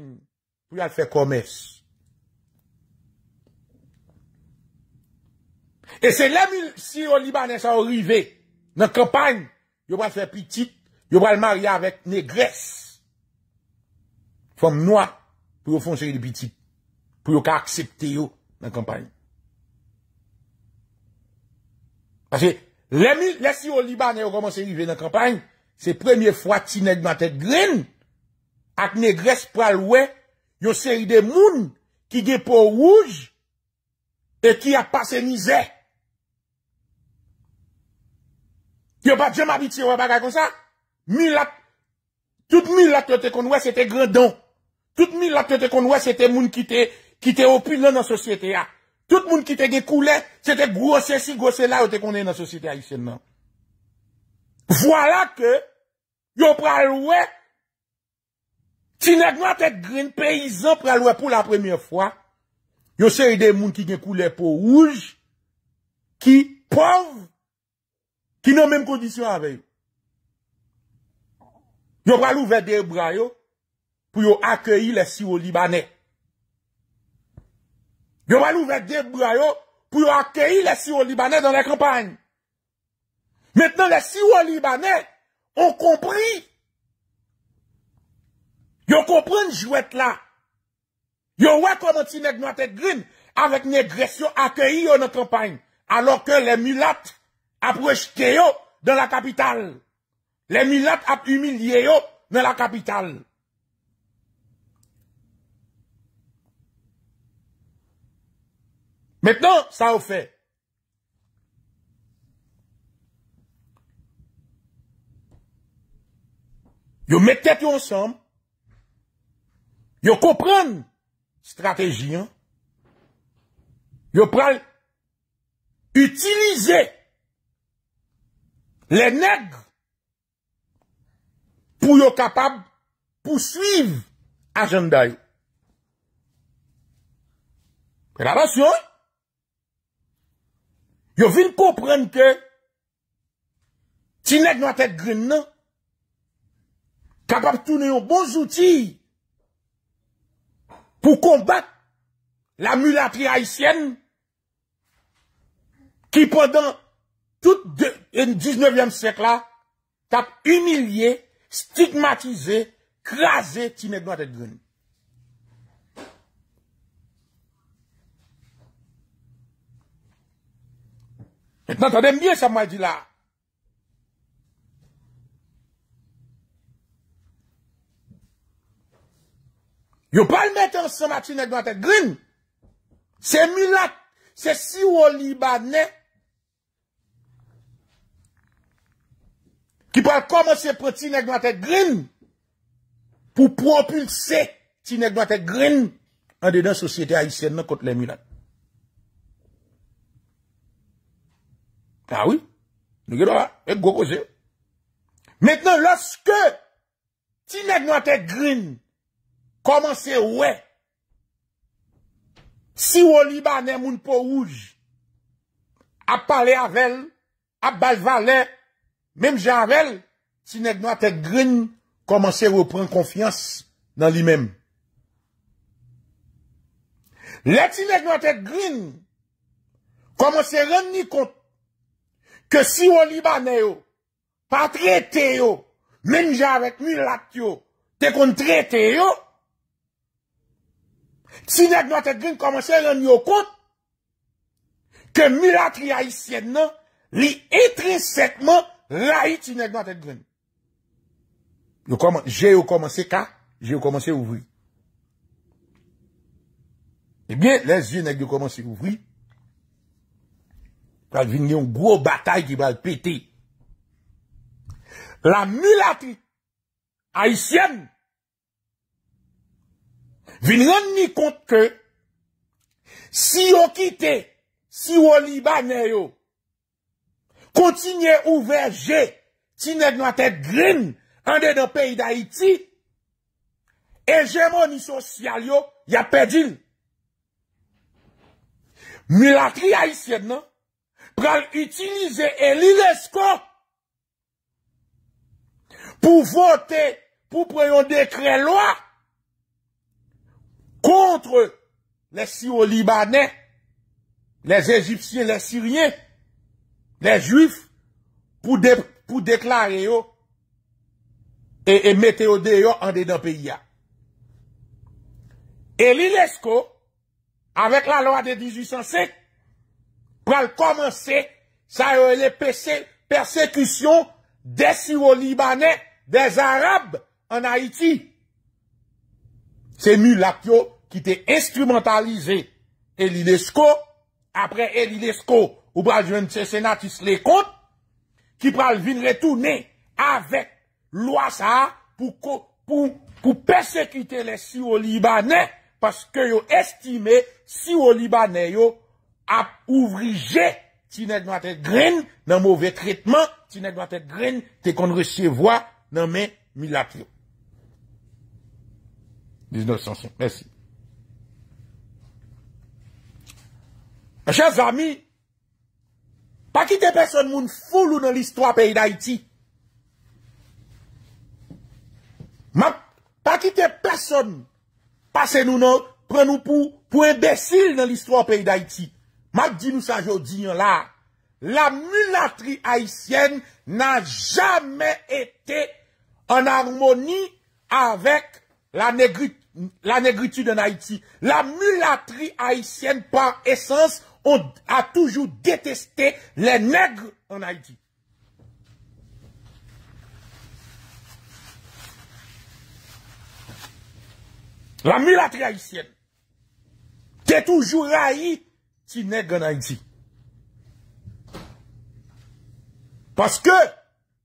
pou yal fè komès. E se lemil si yo libanè sa ou rive nan kampanj, yo bral fè pitit, yo bral marye avèk negres, fòm noua pou yo fonche li pitit, pou yo ka aksepte yo nan kampanj. Ase, lemil, la si yo libanè yo komanse rive nan kampanj, se premye fwa ti ned matèk glenj, ak ne gres pralwe, yo seri de moun, ki de pou ouj, e ki apasenize. Yo pa, jem abit si wap aga kon sa, milat, tout milat te kon wè, se te gredan. Tout milat te kon wè, se te moun ki te, ki te opil nan sosyete a. Ah. Tout moun ki te de koule, se te grosse si grosse la, yo te kon den nan sosyete a isenman. Vwala ke, yo pralwè, ti nek nou a tek grin peyizan prelwe pou la premiye fwa, yo se yi de moun ki gen koule pou ouj, ki pov, ki nou menm kondisyon aveyo. Yo bal ouve de bra yo, pou yo akyeyi le siwo libanè. Yo bal ouve de bra yo, pou yo akyeyi le siwo libanè dan le kampany. Metnen le siwo libanè, on kompri, Yo kompren jwet la. Yo wè koman ti mèk nou atèk grim avèk nè gresyon akèy yo nè kampany alòkè lè mulat aprejke yo nan la kapital. Lè mulat ap umilye yo nan la kapital. Mètnan, sa ou fè. Yo mètèk yo ansèm yo kopren strategi an, yo pral utilize le neg pou yo kapab pou suiv agenday. Pe la bas yo an, yo vin kopren ke ti neg nou atet grin nan, kapab tou nou bon jouti pou konbat la mulatri haisyen ki podan tout 19e sèk la tap humiliè, stigmatizè, krasè ti mèk nou atèk gweni. Et nan tanèm byè sa mwè di la. Yo pal mette an soma ti neg noate grine. Se mulat, se siwo libanè. Ki pal koman se prit ti neg noate grine. Pou propilse ti neg noate grine. An de den sosyete ayisen nan kote le mulat. Awi, ah nge do la, ek gokoze. Meknan loske ti neg noate grine. komanse wè, si wè libanè moun pou ouj, ap pale avel, ap balvalè, menm janvel, si nek nou atèk grin, komanse wè pren konfians nan li menm. Lè ti nek nou atèk grin, komanse remni kont, ke si wè libanè yo, pa trete yo, menm janvek mi lak yo, te kon trete yo, Sinek nou atet grin komanse lan yo kont ke milat li ayisyen nan li etre setman la it sinek nou atet grin. Je yo komanse ka? Je yo komanse ouvri. Ebyen, eh le sinek yo komanse ouvri pral vin ni yon gwo batay ki bal pete. La milat li ayisyen vin ron ni kont ke, si yo kite, si yo libanen yo, konti nye ouveje, ti nek nou atet grin, an de do peyi da iti, e jemo ni sosyal yo, ya pejin. Milakri a isyed nan, pral itilize el ilesko, pou vote, pou preyon dekre loa, kontre les Syro-Libanè, les Égyptiens, les Syriens, les Juifs, pou deklare yo, et mette yo deyo an de nan peyi ya. Et l'Ilesko, avèk la loi de 1805, pral komanse sa yo euh, lépese persekisyon des Syro-Libanè, des Arab en Haïti. se mi lakyo ki te instrumentalize El Ilesko, apre El Ilesko ou bradjwen se senatis le kont, ki pral vin re tou ne avek lwa sa pou persekute le si ou libanen, paske yo estime si ou libanen yo ap ouvrije ti net mwate gren nan mwove tretman, ti net mwate gren te konrechevwa nan men mi lakyo. 19 sensyon, mersi. Chèz vami, pa kite person moun foul ou nan listro a peyi da iti, ma pa kite person pase nou nou pren nou pou pou indesil nan listro a peyi da iti, ma di nou sa jodi yon la, la mulatri haisyen nan jamè ete an armoni avèk la negrite la négritude en Haïti, la mulatrie haïtienne par essence, on a toujours détesté les nègres en Haïti. La mulatrie haïtienne, t'es toujours haï, tu nègres en Haïti. Parce que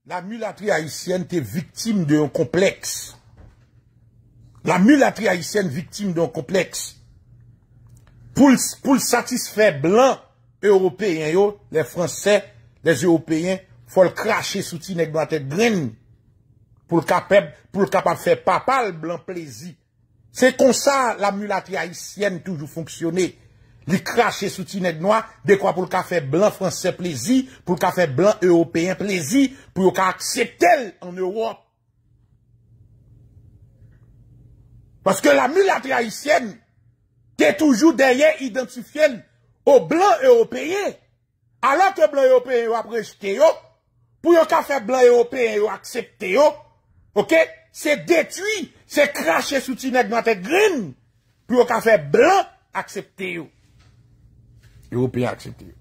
la mulatrie haïtienne, t'es victime d'un complexe. La mulaterie haïtienne victime d'un complexe. Pour, pour satisfaire blanc européen, yo, les Français, les Européens, faut le cracher sous tinec dans tête graine. Pour le pour le capable faire papa le blanc plaisir. C'est comme ça la mulatrie haïtienne toujours fonctionné. Les cracher sous tinec noir, de quoi pour le café blanc français plaisir, pour le café blanc européen plaisir, pour le accepter en Europe. Paske la mi la traisyen, te toujou deye identifyen ou blan Europeye, ala te blan Europeye ou aprejte yo, pou yo ka fe blan Europeye ou aksepte yo, ok, se detui, se krashe souti neg noate grin, pou yo ka fe blan aksepte yo, Europeye aksepte yo.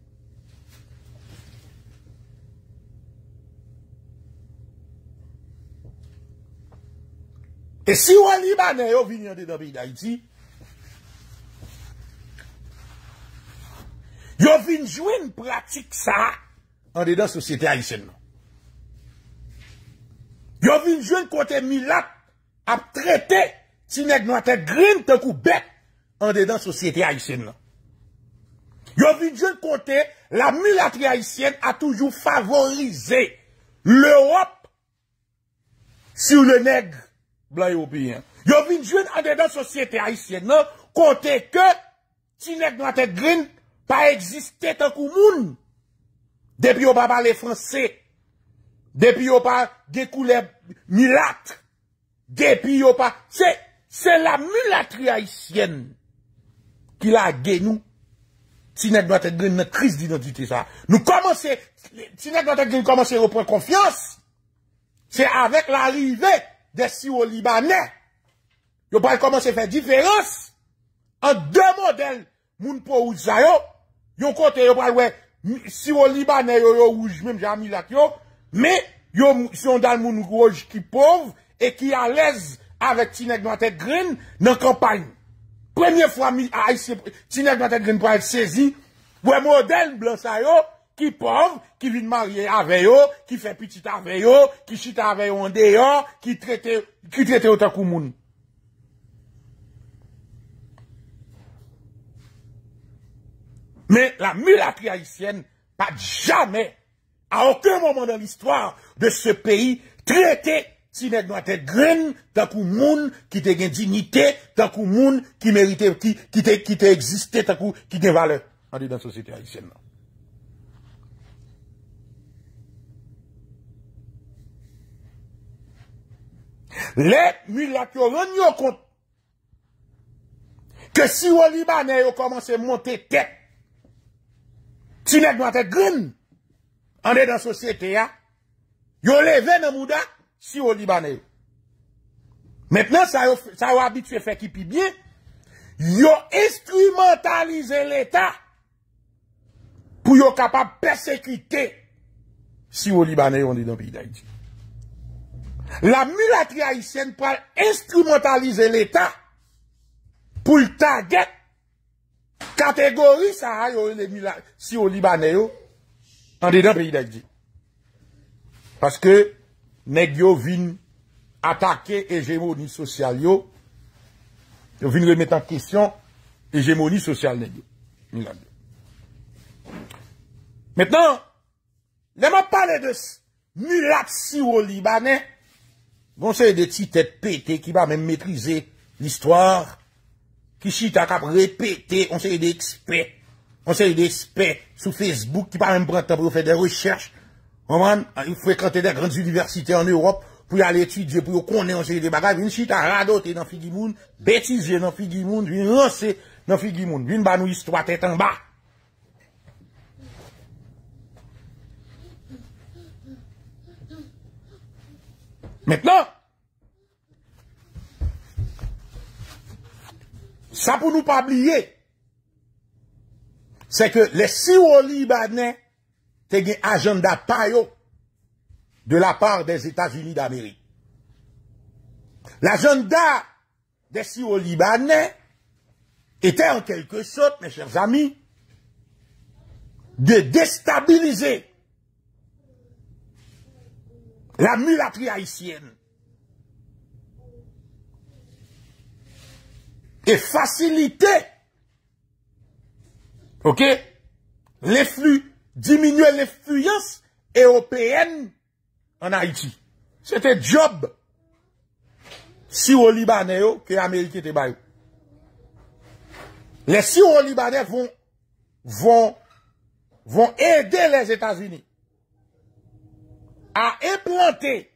E si ou an libanen yo vin yon dedan biy da iti, yo vin jwen pratik sa, an dedan sosyete Haitien nan. Yo vin jwen kote milat, ap trete, ti neg noate grin, te kou bet, an dedan sosyete Haitien nan. Yo vin jwen kote, la milatri Haitien, a toujou favorize, l'Europe, si ou le neg, yo bin jwen an de dan sosyete haisyen nan, konte ke Tinek Noatek Green pa egziste tan kou moun depi yo pa pa le franse depi yo pa dekou le milat depi yo pa se la milatri haisyen ki la genou Tinek Noatek Green nan kriz di nan di te sa Tinek Noatek Green komanse repre konfians se avek la rivek De siwo libanè, yo pral komanse fè diferans, an de model moun pou ouj sa yo, yo kote yo pral we, siwo libanè yo yo ouj mèm jami lak yo, me yo son dan moun ouj ki pov, e ki alèz avè Tinek Nwatek Grin nan kampany. Premye fwa mi, Tinek Nwatek Grin pral sezi, we model blan sa yo, qui pauvre, qui vient marier avec eux, qui fait petit avec eux, qui chute avec eux en dehors, qui traite, qui traite autant que Mais la mulaterie haïtienne, pas jamais, à aucun moment dans l'histoire de ce pays, traité si nèg noir tête graine tant kou moun qui te dignité tant kou qui méritait qui qui te qui te existé tant qui valeur société haïtienne Le mi lak yo ron yo kont Ke si yo libanen yo komanse monte tek Si nek mwante grin Ande dan sosyete ya Yo leve namouda si yo libanen Mepnen sa yo abitwe fekipi bien Yo instrumentalize l'Etat Pou yo kapap persekite Si yo libanen yo ande dan pi daidji la mulatri haisyen pral instrumentalize l'Etat pou l'ta get kategori sa hay yo le mulatri si yo libanè yo an de dan peyi da gdi. Paske negyo vin atake egemoni sosyal yo yo vin remet an kesyon egemoni sosyal negyo. Mètnen, neman pale de mulatri si yo libanè Bon se y de ti te pete, ki ba men metrize l'histoire, ki si ta kap repete, on se y de ekspe, on se y de ekspe, sou Facebook, ki pa men brentan pou yo fè de recherche. Oman, y fè kante de grandes université en Europe, pou yo al etude, pou yo konen, on se y de bagaje, yon si ta rado te nan figi moun, betize nan figi moun, yon lanse nan figi moun, yon banou yistwa te tan bak. Maintenant, ça pour nous pas oublier, c'est que les sirolibanais Libanais un agenda payo de la part des États-Unis d'Amérique. L'agenda des Syro-Libanais était en quelque sorte, mes chers amis, de déstabiliser la mulatri haisyen, e fasilite, ok, le flu, diminue le fluyans, e opeyen, an Haiti. Se te job, siwo libanè yo, oh, ke Amerike te bayou. Le siwo libanè von, von, von ede les Etats-Unis. a implanté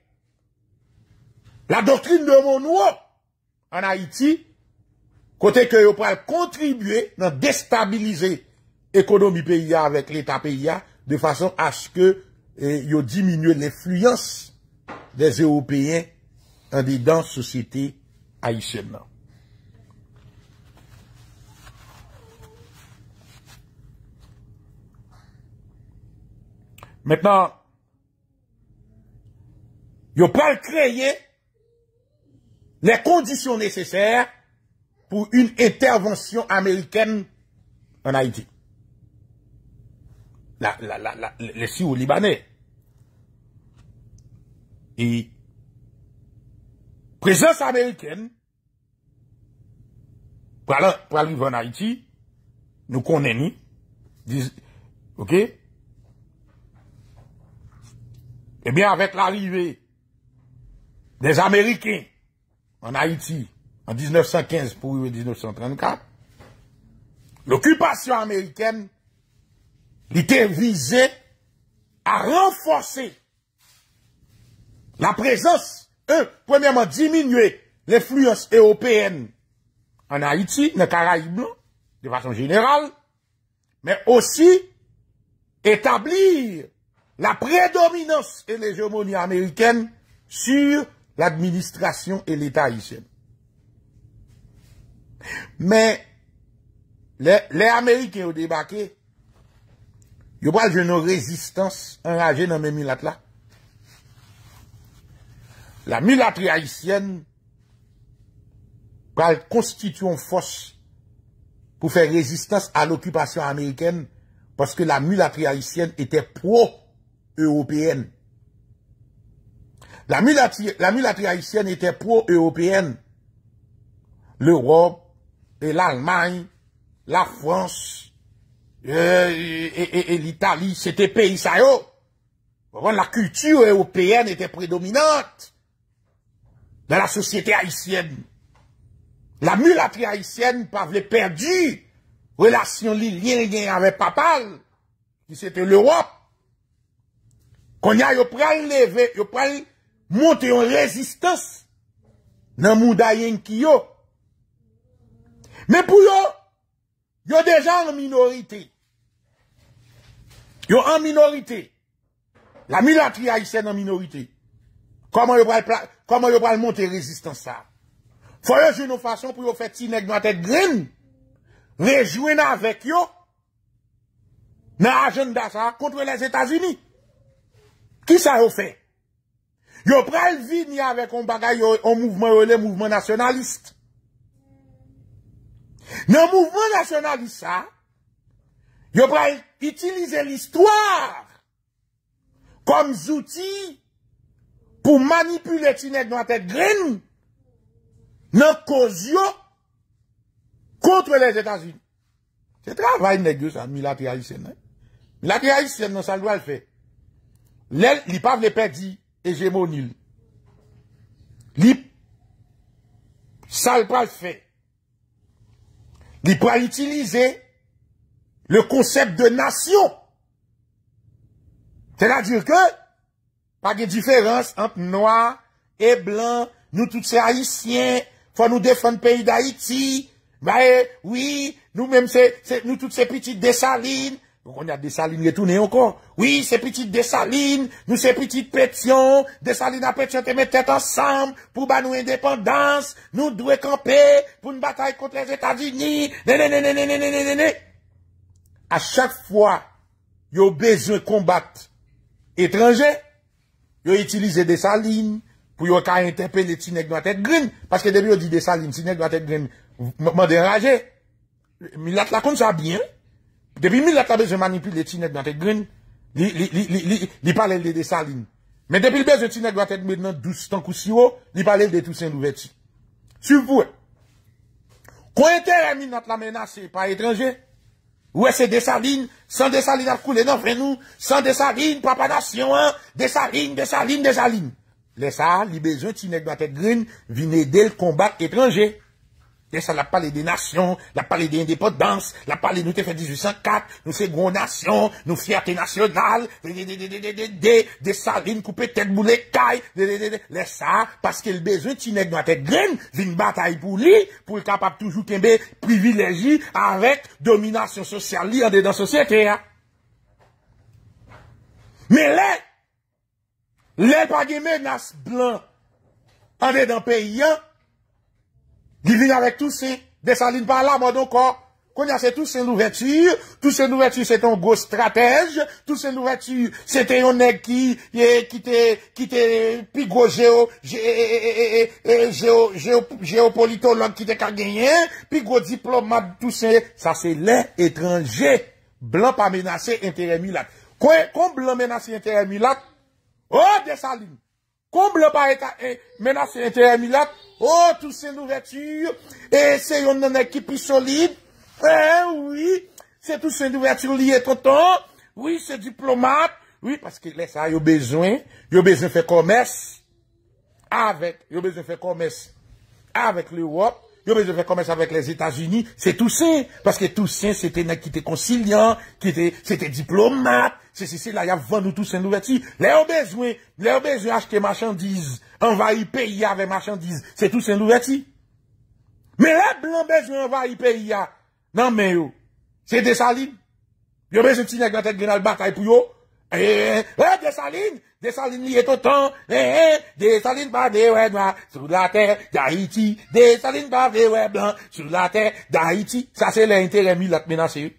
la doctrine de Monroe en Haïti, côté que vous pouvez contribuer à déstabiliser l'économie pays avec l'État pays de façon à ce que vous eh, diminue l'influence des Européens en dedans société haïtienne. Maintenant, yo pa kreye le kondisyon neseyser pou yon etervansyon Ameriken an Haiti. Le si ou Libanè. E prezons Ameriken pou aliv an Haiti nou konneni diz, ok, ebyen eh avet l'arivey des Américains en Haïti en 1915 pour 1934, l'occupation américaine était visée à renforcer la présence, premièrement, diminuer l'influence européenne en Haïti, dans les Caraïbes, de façon générale, mais aussi établir la prédominance et l'hégémonie américaine sur l'administrasyon e l'Etat Haitien. Men, le Amerike yo debake, yo pal je nou rezistans an raje nan men Milat la. La Milatri Haitien pal konstituyon fos pou fe rezistans an l'okupasyon Ameriken paske la Milatri Haitien etè pro-Européen. La mulatrie, la haïtienne était pro-européenne. L'Europe, et l'Allemagne, la France, euh, et, l'Italie, c'était pays ça La culture européenne était prédominante dans la société haïtienne. La mulatrie haïtienne avait perdu relation lien avec papal, qui c'était l'Europe. Qu'on y a, yo Monte yon rezistans nan mouda yen ki yo. Men pou yo, yo deja an minorite. Yo an minorite. La milatria yise nan minorite. Koman yo pral monte rezistans sa? Foye jenou fason pou yo fet si neg nou atet grin, rejouen an vek yo, nan ajen da sa kontre les Etats-Unis. Ki sa yo fet? Yo prel vi ni ave kon bagay yo le mouvment nasyonalist. Ne mouvment nasyonalist sa, yo prel itilize l'histoire kom zouti pou manipule tinek nou atèk grenou nan kozyo kontre les Etats-Unis. Se travay ne gyo sa milatria lisen. Milatria lisen nan saldo al fè. Li pav le pedi hégémonie. Li, ça le pas fait. Li pas utiliser le concept de nation. C'est-à-dire que, pas de différence entre noir et blanc, nous tous ces haïtiens, faut nous défendre le pays d'Haïti, bah, eh, oui, nous-mêmes nous tous ces petites dessalines, On y a desaline etou neyon kon. Oui, se petit desaline, nou se petit petion, desaline apetion te mette tete ansam, pou ban nou indépendance, nou dwe kampe, pou nou bataye kontre Etat-Unis, ne, ne, ne, ne, ne, ne, ne, ne, ne. A chak fwa, yo bezon kombat etranje, yo itilize desaline, pou yo ka interpelle sinek no atet grin, paske debi yo di desaline sinek no atet grin, mwande raje, mi la te la kon sa byen, Depi mi lak la bezon manipil le ti net bante groun, li pale l de desaline. Men depi l bezon ti net bante mwen nan dousi tankou si wou, li pale l de tousi nouve ti. Suv wou e, kwen te remi nat la menase pa etranje, ou e se desaline, san desaline akou le nan frenou, san desaline, papanasyon, desaline, desaline, desaline. Le sa, li bezon ti net bante groun, vi ne del kombat etranje. Desa la pale de nasyon, la pale de indepodans, la pale nou te fe 1804, nou se goun nasyon, nou fierté nasyonal, desa rin koupe tek bou lekay, desa, paske lbe zoutinek nou a tek grin, vin batay pou li, pou e kapap toujou kembe, privileji, arek, dominasyon sosyal, li ane dan sosyete, ya. Me le, le pa gemen nas blan, ane dan pe yon, Givine avèk tou se desaline pa la, mwadon kon, kon yase tou se louvètu, tou se louvètu se ton go stratèj, tou se louvètu se te yonèk ki, ki te, ki te, pi go jeo, jeo, e, e, e, jeo, jeo politon lòn ki te kagènyen, pi go diplomat tou se, sa se lè etranjè, blan pa menase entere milat. Kon blan menase entere milat, o oh, desaline, kon blan pa eh, menase entere milat, Oh, tout sè l'ouverture, et sè yon nan ekipi solide, eh oui, sè tout sè l'ouverture liye tonton, oui, sè diplomat, oui, paske lè sè a yo bezwen, yo bezwen fè komès, yo bezwen fè komès avèk lè wop, yo bezwen fè komès avèk lè Etats-Unis, sè tout sè, paske tout sè sè tè nan ki tè konsilyant, ki tè diplomat, Se se se la ya van ou tou sen louveti. Le ou bezwe, le ou bezwe achte machandiz. An va yi peyi ya ve machandiz. Se tou sen louveti. Me la blan bezwe an va yi peyi ya. Nan men yo. Se desaline. Yo bezwe ti ne gante gwenal batay pou yo. Eee, eee, eee, desaline. Desaline li eto ton. Eee, eee, desaline ba dewe blan. Sou la ter da iti. Desaline ba dewe blan. Sou la ter da iti. Sa se le ente remi lat mena se yo.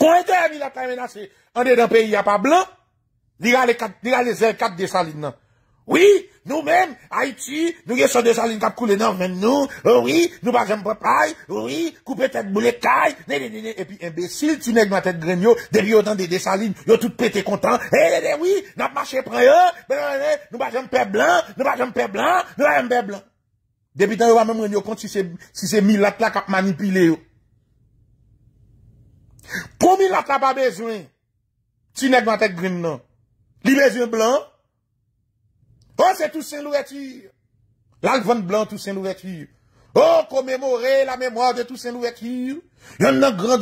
Kon ente a mi la ta menase, an de dan peyi ya pa blan, li ga le zel kat desaline nan. Oui, nou men, Haiti, nou gen son desaline kap koule nan, men nou, oui, nou bajem pe paye, oui, koupe tet boule kaye, ne de de de, epi, embesil, ti neg nou a tet gren yo, debi yo dan de desaline, yo tout pete kontan, e, eh, de eh, de, eh, oui, nap mache preyo, nou bajem pe blan, nou bajem pe blan, nou bayem pe blan. Depi tan yo va men ren yo kont si se mi la ta kap manipile yo. Kou non. oh, oh, mi la ta ba bezwen? Ti neg mantek brin nan? Li bezwen blan? Ou se tou sen lou vetir? La kvan blan tou sen lou vetir? Ou komemore la memwa de tou sen lou vetir? Yon nan grand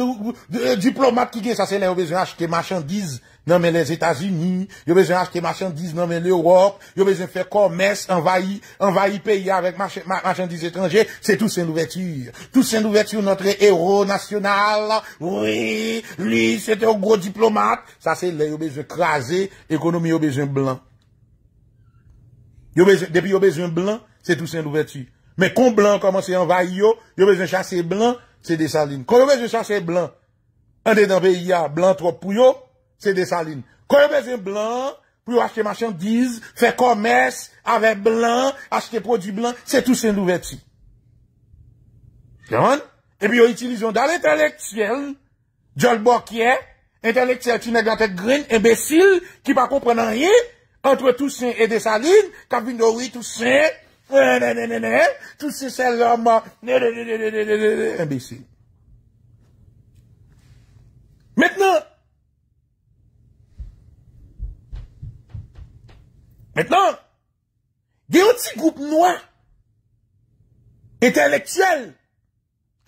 diplomat ki gen sa se le ou bezwen achete machan diz? Non, mais les États-Unis, ils ont besoin d'acheter marchandises. Non, mais l'Europe, ils ont besoin de faire commerce, envahir, envahir pays avec marchandises étrangères. C'est tout c'est ouverture. Tout c'est ouverture, notre héros national. Oui, lui, c'est un gros diplomate. Ça, c'est là, ils ont besoin craser l'économie, ils besoin blanc. depuis ils besoin blanc, c'est tout c'est ouverture. Mais quand blanc commence à envahir, ils besoin de chasser blanc, c'est des salines. Quand ils ont besoin de chasser blanc, on est dans le pays, blanc trop pour eux, c'est des salines. Quand il y a besoin blanc, pour acheter marchandises, faire commerce avec blanc, acheter produits blancs, c'est tout ces nouvelles Et puis, ils utilisent dans l'intellectuel, John Bokier, intellectuel, tu n'es dans tête green, imbécile, qui pas comprendre rien, entre Toussaint et des qui vient de oui, Toussaint, tous c'est l'homme, imbécile. Maintenant, Mètè nan, de yon ti goup noy, etelektuel,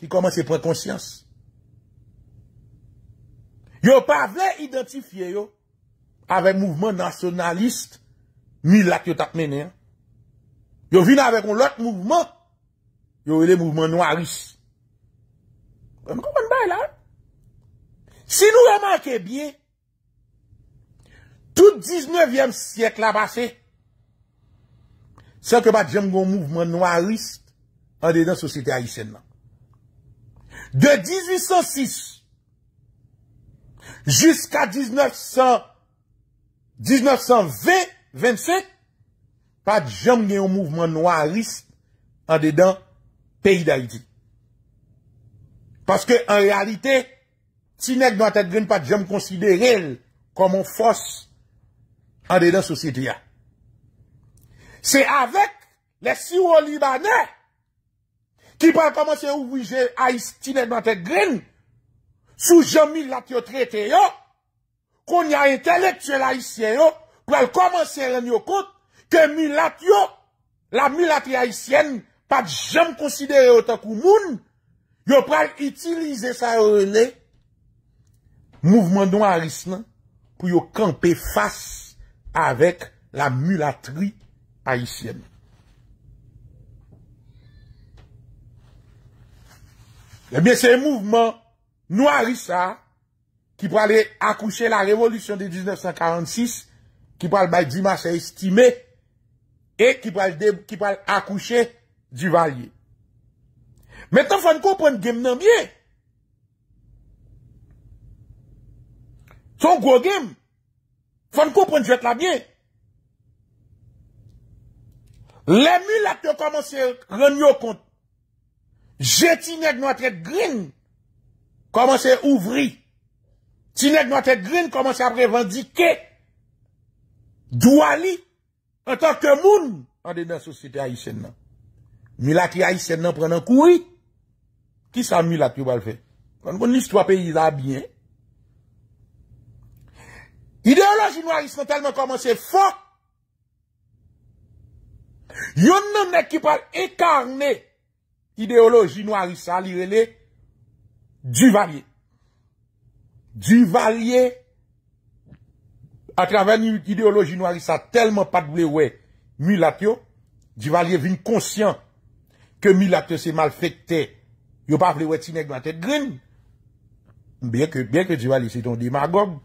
ki koman se prekonsyans. Yo pa ve identifiye yo, ave mouvment nasyonalist, mi lak yo tak mènen. Yo vin ave kon lak mouvment, yo e le mouvment noyaris. Mwen kou mwen bay lan. Si nou yon manke biye, tout 19e siyek la basse, sa ke pat jom gwen mouvman noirist an dedan sosyete a Yishenman. De 1806 jiska 1927, pat jom gwen mouvman noirist an dedan peyi da Yishenman. Paske an realite, ti neg do an tèk gwen pat jom konsidere el komon fos ade da sositya. Se avek, le siwo libanè, ki pa komanse oubouje aistine dante grin, sou jan milat yo trete yo, kon ya intelektuel aistien yo, pou al komanse ren yo kout, ke milat yo, la milat yaistien, pat jan konsidere yo takou moun, yo pral itilize sa rene, mouvment do a risna, pou yo kampe fas, avèk la mulatri haisyen. Mwen eh se mouvman Nouarissa ki pral akouche la revolutyon de 1946, ki pral bèjima se estime e ki pral akouche du valye. Mwen ton fèn kòp wèn gèm nan bè? Ton kòp gèm Fon kon pon jwet la byen. Non. Non, le mi lak te koman se renyo kont. Je ti neg noatek grin. Koman se ouvri. Ti neg noatek grin koman se aprevan dike. Douali. Ata ke moun. A de den sosite a isen nan. Mi lak ki a isen nan prenen koui. Ki sa mi lak pou bal fe. Fon kon niswa peyi la byen. Ideoloji Nouarisa nan telman koman se fok. Yon nan nek ki pal ekarne ideoloji Nouarisa li rele Duvalier. Duvalier a traven ideoloji Nouarisa telman pat wle wè Milatyo. Duvalier vin konsyant ke Milatyo se mal fèk te. Yon pa wle wè ti nek nou a tèt grin. Bien ke Duvalier se ton demagog.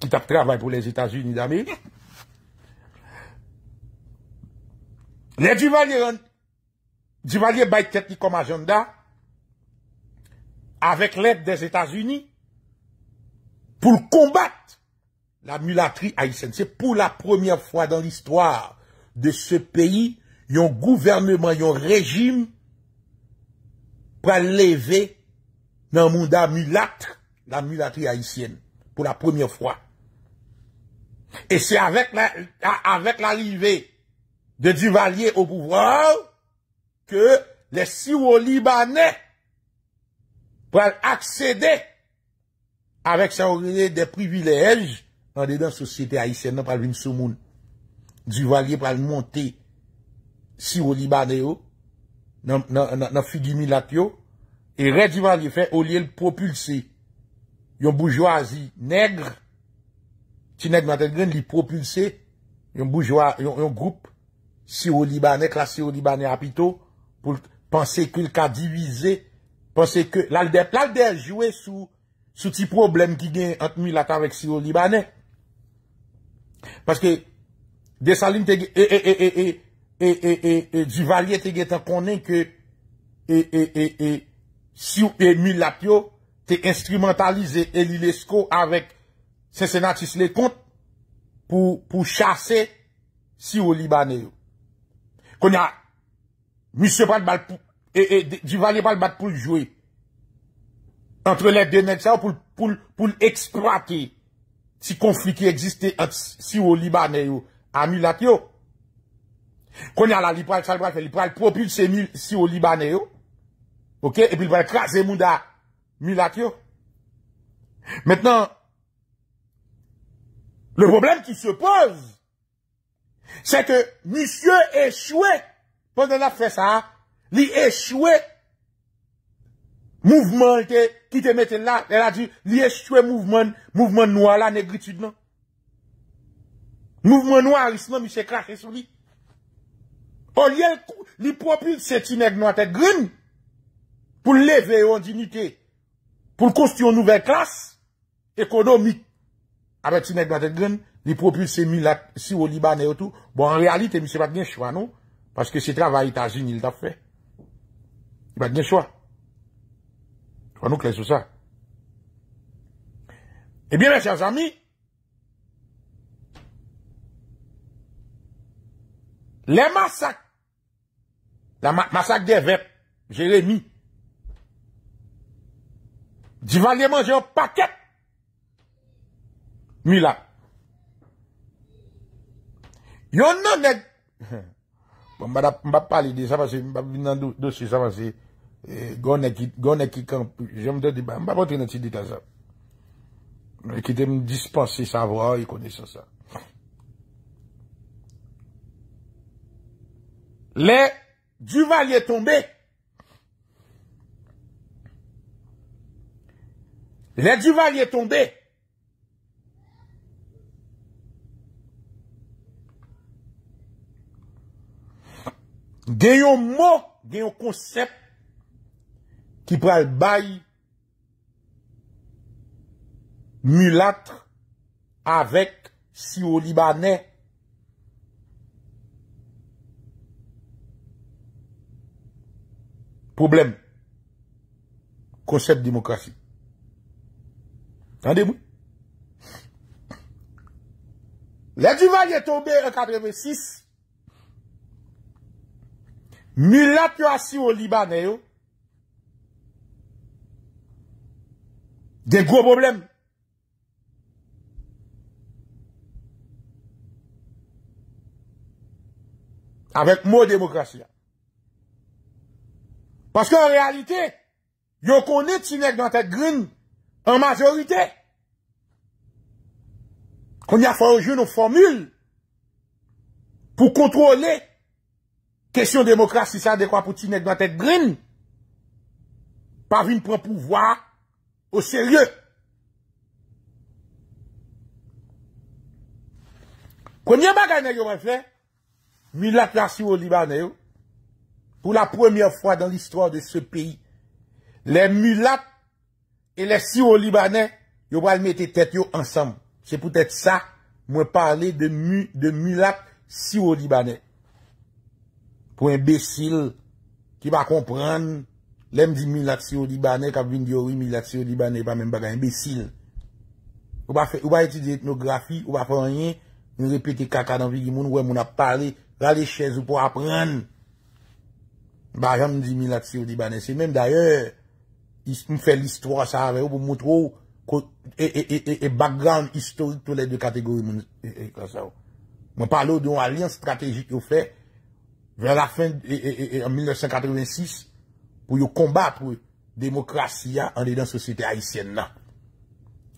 ki tak travay pou les Etats-Unis, dami. Le Diwalye, Diwalye bay ket ni komajanda, avek lèd des Etats-Unis, pou l'kombat la mulatri haïsien. Se pou la premiè fwa dan l'histoire de se peyi, yon gouvernement, yon rejim pou alevé nan moun da mulatr la mulatri haïsien pou la premiè fwa. Et c'est avec l'arrivée de Duvalier au pouvoir que les siwaux libanais pour accéder avec sa privilège dans la société haïtienne non, duvalier pour monter siwaux libanais dans Fidimi-Lakyo et ré Duvalier fait olier le propulsé yon bourgeoisie nègre ti neg mante gen li propulse yon boujwa, yon group siro-libanè klasè siro-libanè apito pou panse kyl ka divize, panse ke lal dey a jwe sou ti problem ki gen ant mi latawek siro-libanè. Paske desalim tege e e e e e e e e e e e e e e e e di valye tege tan konen ke e e e e e e e e si ou e mi lato te instrumentalize elilesko avèk se senatis le kont pou chase si ou libanè yo. Konya, jiva lipan bat pou jwe antre le denet sa ou pou l'ekstrake si konflik ki egziste si ou libanè yo a Milat yo. Konya la lipan salbrake, lipan propil se mi si ou libanè yo. Ok, epi lipan krasè mou da Milat yo. Mètnen, Le problem ki se pose se ke misye e chwe pande la fe sa, li e chwe mouvment ki te mette la non? li e chwe mouvment mouvment noua la negritudman mouvment noua risman mi se krashe sou li li propil se ti neg noua te grin pou leve yon dinite pou kosti yon nouve klas ekonomik Arre ti nek batet gen, li propil se mi la si ou li banen yo tou. Bon, an realite mi se bat gen chwa nou, paske se travay ta zin il ta fwe. I bat gen chwa. Chwa nou kren sou sa. Ebyen mes chan zami, le masak, la masak de vep, jere mi, divan li manje yon paket, Mila. Yon non net. Bon, mba palide. Sa fase, mba binan dosi. Sa fase, eh, gounen ki kanpou. Jom te di, mba potre neti dit a sa. Mbe ki tem dispansi sa vwa. Yon kone sa sa. Le, duvalye tombe. Le, duvalye tombe. Le, duvalye tombe. Gen mots, mot, concepts qui qui qui bail mulâtre avec si si libanais. Problème. Concept démocratie t'en moi la Le est est en 86, Milat yo assi ou libanè yo, de gwo problem. Awek mou demokrasya. Paske en realite, yo konen tsinèk nan tèk grin, an majorite, konen a fòreje nou formül, pou kontrole Kèsyon demokrasi sa de kwa pouti nek nou atèk brin. Parvin pou pouvoi ou sèrye. Kwenye bagayne yo mwen fè, mulat la siwou libanè yo, eh, pou la premiè fwa dan l'histoire de se peyi, le mulat e le siwou libanè, yo mwen mette tèt yo ansam. Se pou tèt sa, mwen parli de mulat siwou libanè. pou embesil ki ba kompran lèm di mi laksyo di banè kap vin di ori mi laksyo di banè pa men bagan embesil. Ou ba etide etnografi, ou ba fanyen nou repete kaka nan vigi moun ou moun ap pale, rale chèz ou pou apren bagan mi di mi laksyo di banè. Se men d'ayèr mou fè l'histoire sa avè ou pou moutrou e bagran historik pou lè de kategori moun. Moun pale ou dou an liyan strategik yo fè Ver la fin en 1986, pou yo kombat wè, demokrasiya anè dan sosyete haisyen nan.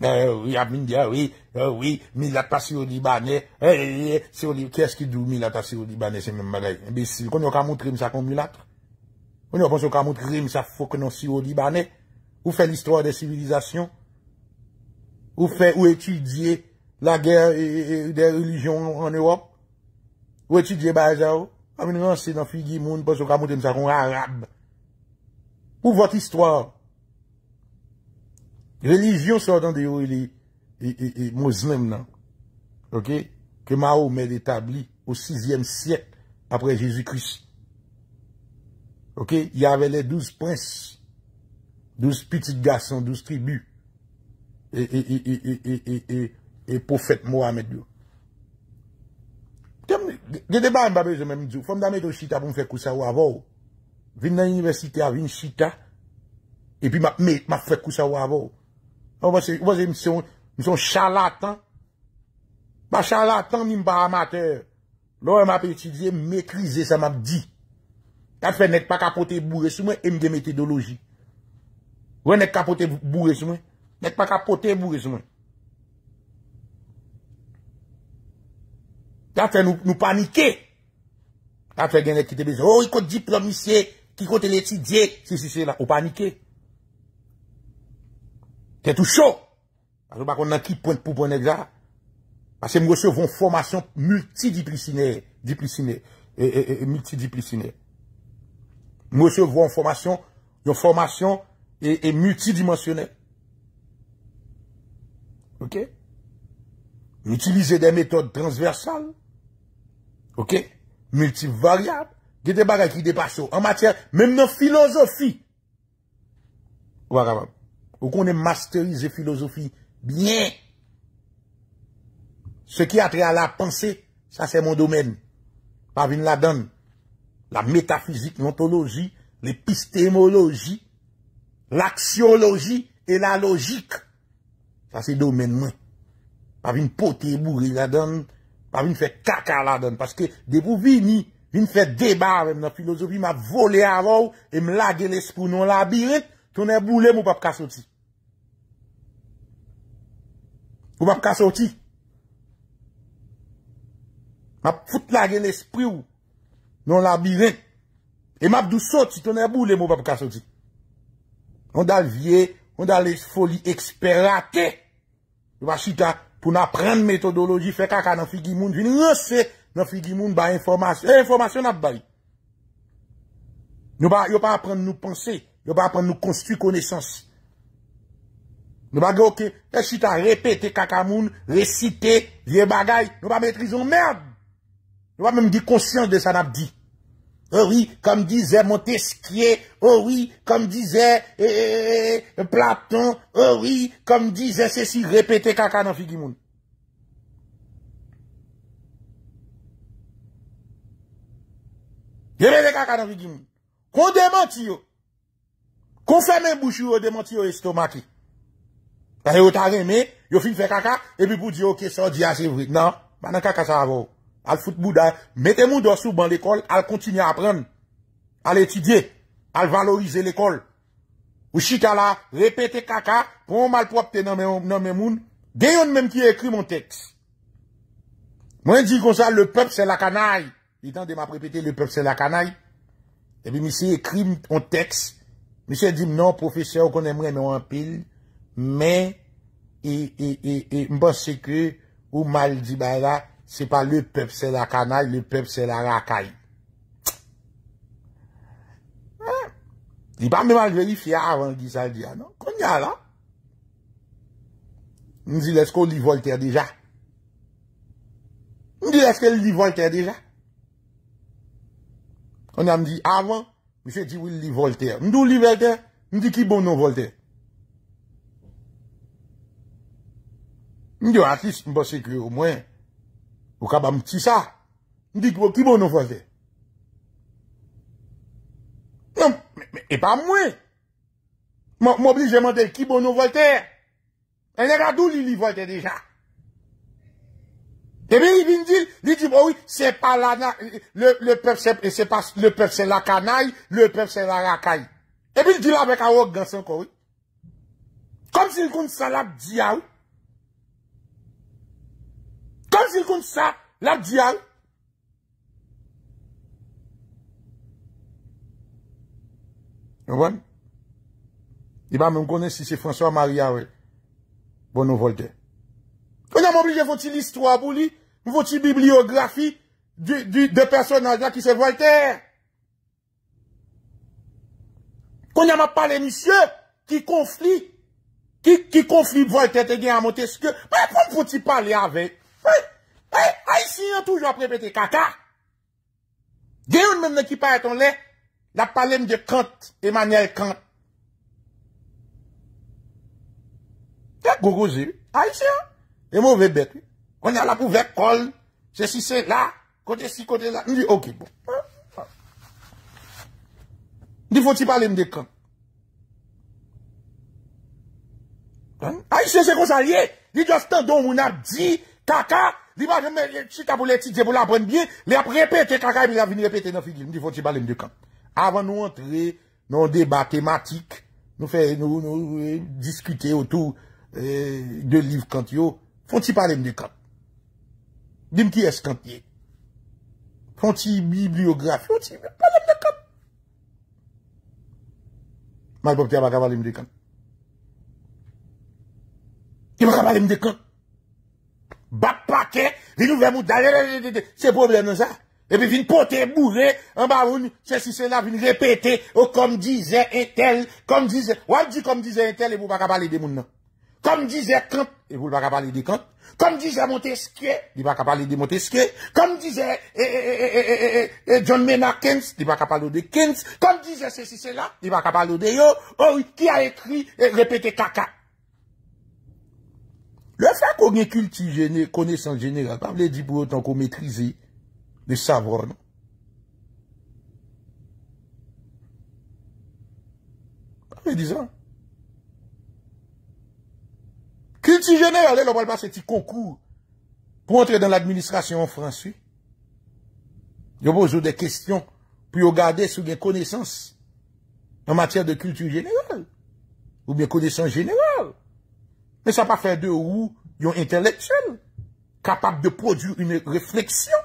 Eh, wè, a min diya, wè, eh, wè, wè, eh, milat pa siro-dibanè, eh, eh, eh, siro-dibanè, kè skil dou milat pa siro-dibanè, se mè mbèlè, embesil, kon yo kan moutrim sa kon milat, kon yo kon se yo kan moutrim sa fok nan siro-dibanè, ou fè l'histoire de civilizasyon, ou fè, ou etudie la gère de relijyon an Europe, ou etudie bèja ou, A mi nan se nan figi moun, pas yo ka moun den sa kon Arab. Ou vat istwa? Relijyon sa odan de yo, ili, ili, ili, ili, moslem nan. Ok? Ke Mao men etabli, ou 6e siyet, apre Jésus Christ. Ok? Ya vele 12 prens, 12 pitit gason, 12 tribu. E, e, e, e, e, e, e, e, e, e, e, pofet Mohamed yo. Gede ban babè zè men mdjou, fòm da mèd ou chita pou m fèk kousa wavò. Vin nan yon universite avin chita, epi map mèd ma fèk kousa wavò. Ou wazè m son chalatan, ma chalatan nin bar amateur. Lò wè map etidze, m mèkrize sa map di. Yat fè nèk pa kapote bourè sou mè, m de metedologi. Wè nèk kapote bourè sou mè, nèk pa kapote bourè sou mè. Ate nou panike. Ate genet ki te beze. Ou oh, yi kote diplomi siye, ki kote leti diye. Si si si la. Ou panike. Te tou chou. Ase bako nan ki point pou ponen gja. Ase mwese voun formation multi-diplisine. Diplisine. E multi-diplisine. Mwese voun formation. Yon formation e multi-dimensionne. Ok. Utilize den metode transversal. Ok? Multivariable. Kete bagay ki depasyo. En matyè, mèm nan filosofi. Ou akabab. Ou konen masterize filosofi. Bien. Se ki atre a la panse, sa se mon domen. Pa vin la dan. La metafizik, l'ontologi, l'epistemologi, l'aksiyologi, et la logik. Sa se domen mè. Pa vin poter bourri la dan. pa vin fè kaka la dan, paske debou vini, vin fè debarem nan filozofi, ma vole avou, e m lage l espri ou nan labiret, tonè boulè m wap kassoti. Wap kassoti. Ma foute lage l espri ou, nan labiret, e map dousoti, tonè boulè m wap kassoti. Onda l vie, onda l foli eksperate, wap chita, pou nan apren metodoloji, fe kaka nan figi moun, vin yon se nan figi moun, ba informasyon eh, ap bay. Yon pa apren nou pense, yon pa apren nou konstu konesans. Yon pa ge ok, e si ta repete kaka moun, resite, vie bagay, yon pa metri zon merd. Yon pa menm di konsyans de sa nap di. Oh ouwi, kom dize Montesquieu, ouwi, kom dize Platon, oh ouwi, kom dize Sessi, repete kaka nan figi moun. Jeme de kaka nan figi moun. Kon demanti yo. Oh. Kon feme bouchi yo, demanti yo estomaki. A yo ta reme, yo fin fe kaka, e pi pou di yo, ke so di ase ah, vrit. Nan, non, banan kaka sa avou. Al foute bouda, mette moun dorsou ban l'ekol, al kontinye apren, al etidye, al valorize l'ekol. Ou chika la, repete kaka, pou moun malpropte nan men moun, gen yon menm ki ekri moun teks. Mwen di kon sa, le pep se la kanay, li tan de ma prepete, le pep se la kanay, e bi misi ekri moun teks, misi di mnon profese ou kon emre moun anpil, men, e mba seke ou maldi bada. se pa le pep se la kanay, le pep se la rakay. Di pa mèman jveli fya avan, di sa l diya, non? Kon nye alan? M di, lesko li volta ya deja? M di, lesko li volta ya deja? On a m di, avan, mi se di, li volta ya. M di, li volta ya? M di, ki bon non volta ya? M di, yo atis, m ba se kre ou mwen, Ou ka ba mti sa, mdi ki bono volte. Non, e pa mwen. M'oblige mante ki bono volte. E nega dou li volte deja. Ebe yi bin di, li di, owi, oh se pa la na, le pep se la kanay, le pep se la rakay. Ebe yi di la vek a wak gansan kou. Kom se yi kont salap di ya wou. Kansil kon sa lak diyal? Yon bon? Iba m konen si si François Maria, we. Bon nou volte. Kon yon m obli je voti l'histoire bou li, m voti bibliografi di de personage la ki se volte. Kon yon m ap pale misye, ki konfli, ki konfli volte te gen amote. Mè kon pou ti pale avek? Ay, ay, ay, si yon toujou aprepe te kaka. De yon men men ki pa eton le, la pale m de kant, Emanel Kant. Kwa koko zi, ay, si yon, e m wè bet, kon yon la pou wè kol, se si se la, kote si kote la, mi li, ok, bon. Ni foti pale m de kant. Ay, si yon se kon sa ye, li jastan don wou na di, Laka, li ba jom men, chit eh, apou leti, jepou la apon bie, li ap repete, kaka yon e mi la vini repete nan figi, mdi foti palem de kap. Avan nou entre, nan deba tematik, nou fè, nou, nou, nou, eh, diskute otou, eh, de liv kant yo, foti palem de kap. Dim ki es kant ye. Foti bibliograf, foti palem de kap. Maj bokte, baka valem de kap. I baka valem de kap. Ba pake, li nou ve mou dalere, se problem nan sa. E pi vin pote, mou re, an ba moun, se si se la vin repete, o kom dize etel, kom dize, wadji kom dize etel, e vou baka pale de moun nan. Kom dize kant, e vou baka pale de kant. Kom dize monteske, li baka pale de monteske. Kom dize e, e, e, e, e, e, e, John Maynard Keynes, li baka pale de Keynes. Kom dize se si se la, li baka pale de yo, oh ou ki a ekri, e repete kaka. Le flak non? ou gen kulti koneysan jeneral, pa vle di pou otan kou mekrizi de savon. Pa vle di zan. Kulti jeneral, le lopal pa se ti konkou pou entre dan l'administrasyon ou fransu. Yo pou zo de kestyon pou yo gade sou gen koneysans an matyar de kulti jeneral ou gen koneysan jeneral. Mais ça ne pas faire de ou un intellectuel capable de produire une réflexion.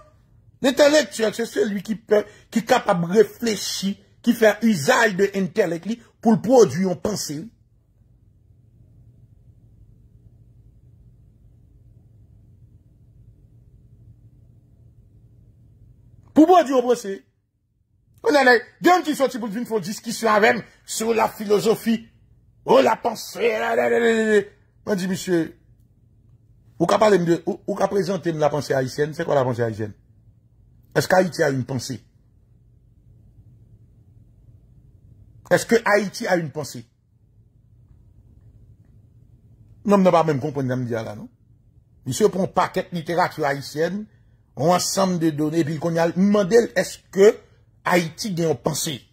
L'intellectuel, c'est celui qui, peut, qui est capable de réfléchir, qui fait usage de l'intellect pour produire une pensée. Pour produire une pensée. On a des gens qui sont pour une discussion avec sur la philosophie, oh la pensée, on dit, monsieur, vous pouvez de, présenter la pensée haïtienne, c'est quoi la pensée haïtienne? Est-ce qu'Haïti a une pensée? Est-ce que Haïti a une pensée? Non, je ne pas même comprendre ce là, non? Monsieur prend un paquet de littérature haïtienne, un ensemble de données, puis y a modèle, est-ce que Haïti a une pensée?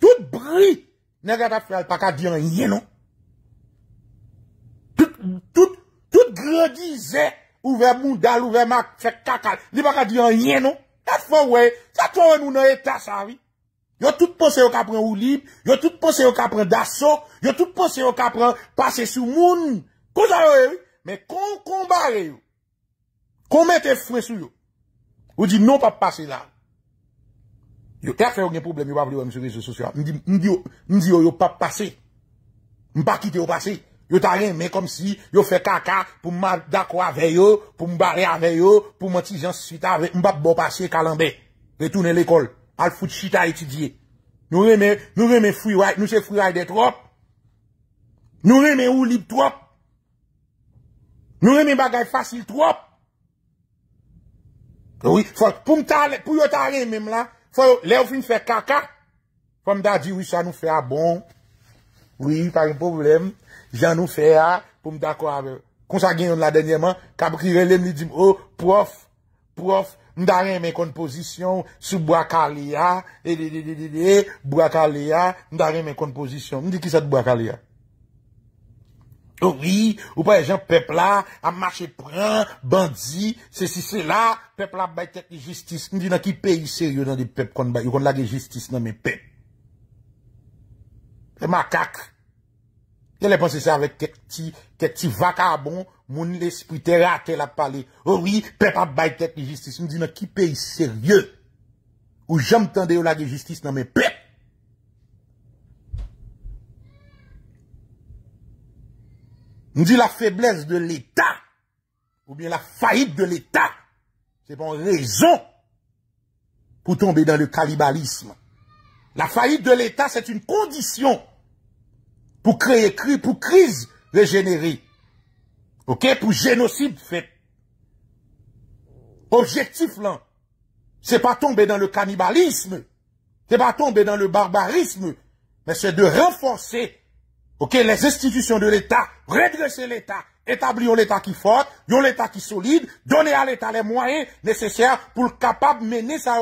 Tout bri ne gata fwe al paka diyan yenon. Tout gredize ouve moun dal ouve mak fwe kakal. Li paka diyan yenon. Kat fwe ouwe. Kat fwe ouwe nou nan etas avi. Yo tout pose yo kapren oulib. Yo tout pose yo kapren dasok. Yo tout pose yo kapren pase sou moun. Ko zan eh, ouwe? Me kon konbare yo. Konmete fwe sou yo. Ou di nou pa pase lan. Yo te fè ou gen poublem yo wap li wè msè rizè sosyal. M di yo yo pap pase. M pa kite yo pase. Yo tarè men kom si yo fè kaka pou m ma dakwa vè yo, pou m barè avè yo, pou m ati jan si si ta vè. M pap bo pase kalambè. Retounè l'ekol. Al fout chita etidye. Nou remè free ride, nou se free ride de trop. Nou remè ou libre trop. Nou remè bagay fasil trop. Ou yi fòk pou yo tarè men m la, Fò, lè ou fin fè kaka? Fò, m da di, wè, sa nou fè a ah bon. Wè, fè gen problem. Jan nou fè a, ah, pou m da kwa. Kon sa gen yon la denye man, kab kire lèm li dim, o, oh, prof, prof, m da ren men konposisyon sou bwa kalé a, e de de de de, bwa kalé a, m da ren men konposisyon, m di ki sa bwa kalé a. Ou yi, ou pa yon e pep la, amache pran, bandi, se si se la, pep la bay kèk di jistis. Nou di nan ki pe yi seryou nan di pep kon bay, yon kon lage jistis nan men pep. E makak. Yon le panse se avèk kèk ti vakabon, mouni l'esprit te rate la pale. Ou yi, pep la bay kèk di jistis. Nou di nan ki pe yi seryou, ou jom tende yon lage jistis nan men pep. On dit la faiblesse de l'État, ou bien la faillite de l'État, c'est pas une raison pour tomber dans le cannibalisme. La faillite de l'État, c'est une condition pour créer, pour crise régénérée. OK? Pour génocide fait. Objectif là, c'est pas tomber dans le cannibalisme, c'est pas tomber dans le barbarisme, mais c'est de renforcer Ok, les institutions de l'Etat, redressez l'Etat, établis yon l'Etat ki fort, yon l'Etat ki solide, donè a l'Etat les moyens nécessaires pour le capable mener sa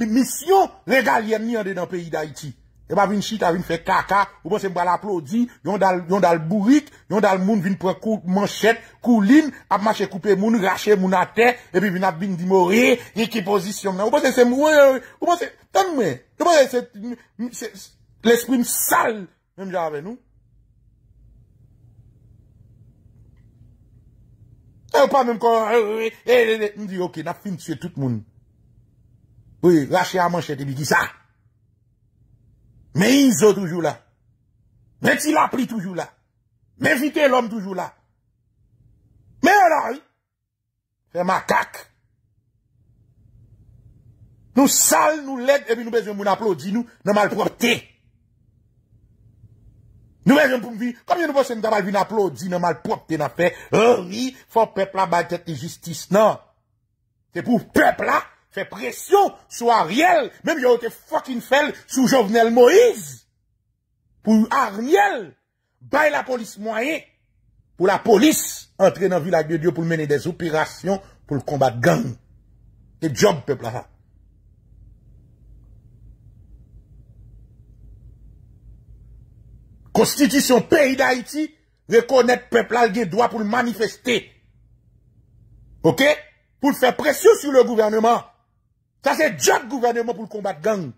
mission régalienne ni yon dé dans le pays d'Haïti. Yon va vin chit, yon va vin fè kaka, yon va se bal aplodi, yon dal bourrique, yon dal moun vin prekou manchette, kouline, ap mache koupe moun, rachè moun a te, epi vin ap bin dimoré, yon ki position nan. Yon va se se mwè, yon va se tann mè, yon va se l'esprit msal mèm javè nou. E ou pa mèm kon, e, eh, e, eh, e, e, m di ok, na fin tse tout moun. Ou e, rache a manchete, bi di sa. Mè yi zo toujou la. Mè ti la pli toujou la. Mè jite l'om toujou la. Mè yon la, e, e, ma kak. Nou sal, nou led, e bi nou bezye moun aplodi nou, nou malproptey. Nou mwen jen pou mwi, kom yon nou posen daba vi na plo, di nan mal pou ap te na fe, ori, fò pepla bay ket te jistis nan. Te pou pepla, fe presyon, sou a riel, men mwen yo te fòkin fel sou jovnel Moïse. Pou a riel, bay la polis mwaye. Pou la polis, entre nan vilak de Diyo pou menen de zopirasyon, pou l'kombat gang. Te job pepla fa. Constitution pays d'Haïti le peuple a le droit pour le manifester. OK Pour faire pression sur le gouvernement. Ça c'est job gouvernement pour le combattre gang.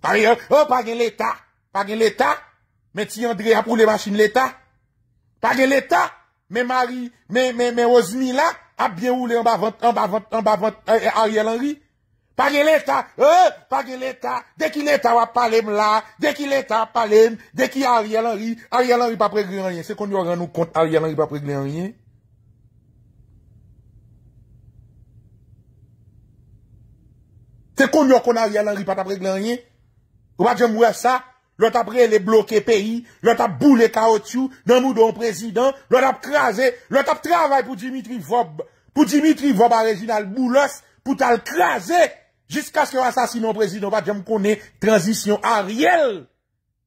Par oh, pas l'État. Pas l'État. Mais si André a pour les machines l'État. Pas l'État. Mais Marie, mais, mais, mais là, a bien roulé en bas en bas en bas euh, Ariel Henry. Page l'Etat, he, eh, page l'Etat, deki l'Etat wap pale m la, deki l'Etat pale m, deki Ariel Henry, Ariel Henry pa prek glen ryen. Se kon yon gen nou kont Ariel Henry pa prek glen ryen? Se kon yon kon Ariel Henry pa ta prek glen ryen? Ou pa djom wè sa, lout ap re lè bloke peyi, lout ap bou l'Etat ou tsyou, nan mou don prezidant, lout ap krasè, lout ap travay pou Dimitri Vob, pou Dimitri Vob a rejina l'boulos pou tal krasè. Jiska se yon asasinon prezidon, bat jom konen transisyon a riel,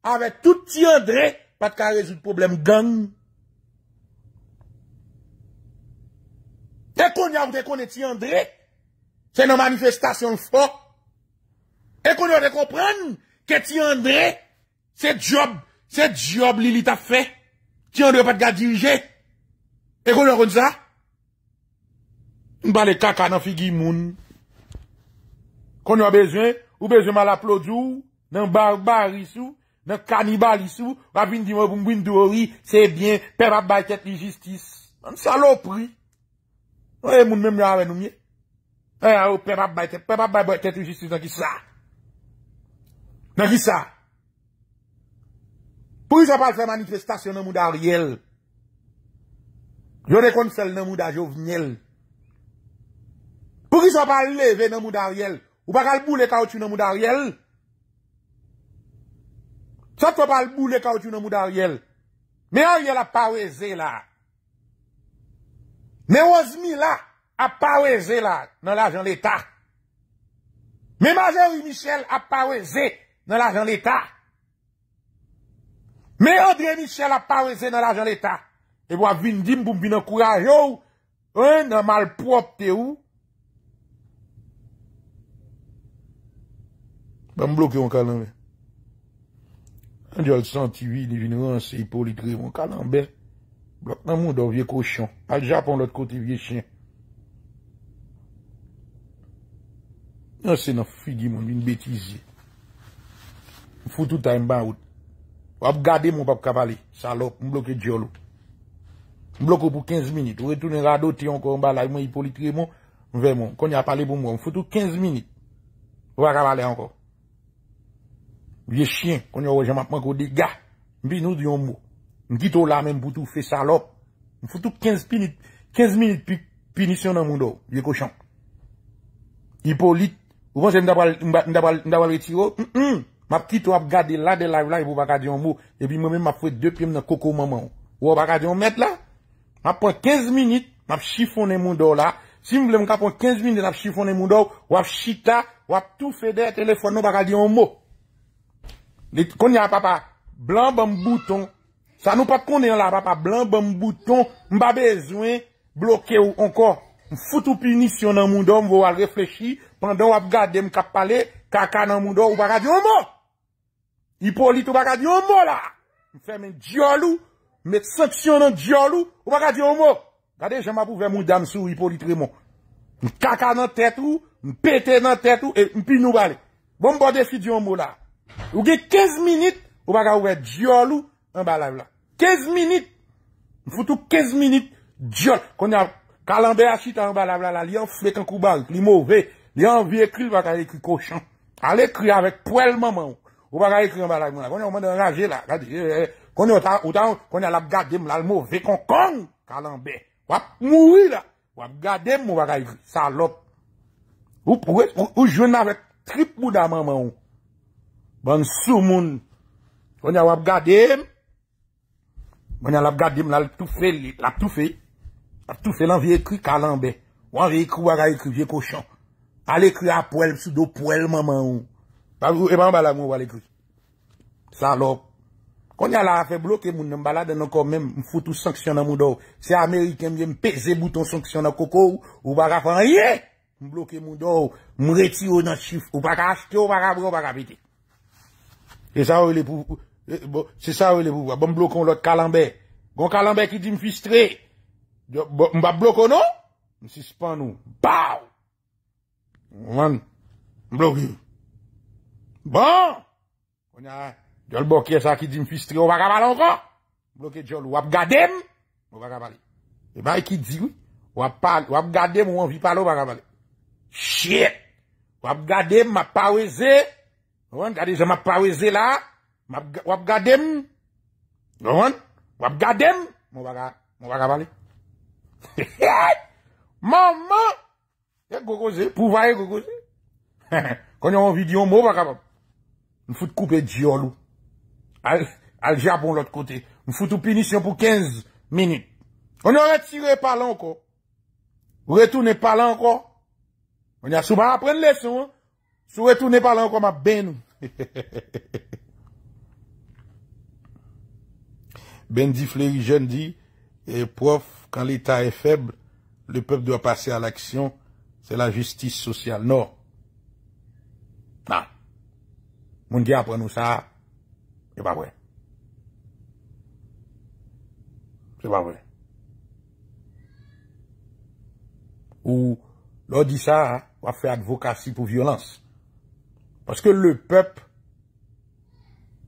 avè tout ti andre, pat ka rezout problem gang. Ekoun yon de konen ti andre, se yon manifestasyon fò. Ekoun yon de kompren, ke ti andre, se job, se job li li ta fè, ti andre pat ka dirije. Ekoun yon konen sa, ba le kaka nan figi moun, kon yo bezwen, ou bezwen man la plodzou, nan barbare isou, nan kanibal isou, wapin di mwen bongwin dori, se bien, pepap bayket li jistis. An salopri! Ou e moun menmye a renoumye? Ou pepap bayket, pepap bayket li jistis nan ki sa! Nan ki sa! Pou yon sa pal se manifestasyon nan mou da riyel? Yo ne kon sel nan mou da jovnyel? Pou yon sa pal leve nan mou da riyel? Ou pa kalbou lè kaoutou nan mou Dariel? Sot pa kalbou lè kaoutou nan mou Dariel? Mè a yè la paweze la? Mè ozmi la a paweze la nan la jan l'Etat? Mè maje ou Michel a paweze nan la jan l'Etat? Mè odre Michel a paweze nan la jan l'Etat? E wap vin dim pou mbi nan kouraj ou? Un nan malprop te ou? Ba m bloke yon kalan be. An diyo l senti vi, wi, ni vini ran se, ipo litre yon kalan be. Blok nan moun do vie koshon. Al japon lot koti vie chen. Nan se nan figi moun, yon betize. M foutou ta yon ban wot. Wap gade moun pa pou kapale. Salop, m bloke diyo l wot. M bloke wot pou 15 minit. Wetounen rado ti yon kon balay, m yon ipo litre yon, m ven moun. Kon yon apale pou moun. M foutou 15 minit. Wap kapale yon kon. Ou ye chien, kon yo wajan mapman kou dega. Mpi nou diyon mou. Mkito la men boutou, fe salop. Mfoto 15 minute, 15 minute pi nisyon nan moun do. Ye koshan. Hipolit. Wopan se mdabal, mdabal, mdabal weti yo. M, m, mapkito ap gade la, de la, la, e pou baka diyon mou. E pi mwen men mapfwe 2 pym nan koko maman. Ou wap baka diyon mèt la. Mappon 15 minute, mapchifon nan moun do la. Si mwen mwen kapon 15 minute napchifon nan moun do, wap chita, wap tou fedè, telefon nou baka diyon mou. De konye a papa, blan ban m bouton, sa nou pat konye an la papa, blan ban m bouton, m ba bezwen bloke ou ankor. M foute ou pi nisyon nan moun do, m vou al reflechi, pandan wap gade m kap pale, kaka nan moun do, ou baka di ou mou! Hipolit ou baka di ou mou la! M fè men diolou, men saksyon nan diolou, ou baka di ou mou! Gade jama pou ve m ou dam sou hipolitri mou. M kaka nan tetou, m pete nan tetou, e m pi nou bale. M bode si di ou mou la! Ou gen 15 minit, ou baka ouve diol ou, an balav la. 15 minit, mfoutou 15 minit, diol. Kon yon kalambe asita an balav la la, li yon fwek an koubal, li mouve, li yon vi ekri, ou baka yon ekri koshan. Al ekri avet pou el maman ou, ou baka yon ekri an balav la. Kon yon mwende an raje la, eh, eh. kon yon otan, kon yon alap gadem la, l mouve kon kong, kalambe. Wap mouvi la, wap gadem ou baka yon salop. Ou joun avet trip mou da maman ou. Ban sou moun, wanyan wap gadem, wanyan wap gadem lal toufe, lal toufe, lal toufe lal vie kri kalanbe, wane vie kri wana vie kri vie koshan, ale kri apwel, pseudo pwel maman ou, e ban bala moun wale kri, salop, wanyan la fe bloke moun, nan bala denon kon men mfoto sanksyon nan moun do, se Amerike mwen mpeze bouton sanksyon nan koko ou, ou wana fa ye, mbloke moun do, mreti ou nan chif, ou wana ka aske ou wana wana wana viti. Se sa ou e le pou. Se sa ou e le pou. Wab m blokon lot kalambe. Gon kalambe ki di m fistri. M wab blokon nou. M sispan nou. Baw. M blok yon. Bon. On a. Jol bokye sa ki di m fistri. O wak aval an kon. Blokye jol wap gadem. O wak aval. E ba ki di. Wap gadem ou an vi palo wak aval. Shiet. Wap gadem ma pawese. Shiet. Gwande, gade se ma paweze la, wap gade m, gwande, wap gade m, mou baga, mou baga bali. He he he, mou mou, e gogoze, pouva e gogoze. He he, kon yon vide yon mou baga, mou foute koupe diolou, al japon l ot kote, mou foute ou pinisyon pou 15 minit. Kon yon retire palan ko, ou retoune palan ko, kon yon souba apren leson, sou retoune palan ko maben nou. Bendy Fleury jen di Prof, kan l'état est faible Le peuple doit passer à l'action C'est la justice sociale Non Non Moun di aprenou sa C'est pas vrai C'est pas vrai Ou l'autre di sa Va fè advocatie pou violence Parce que le peuple,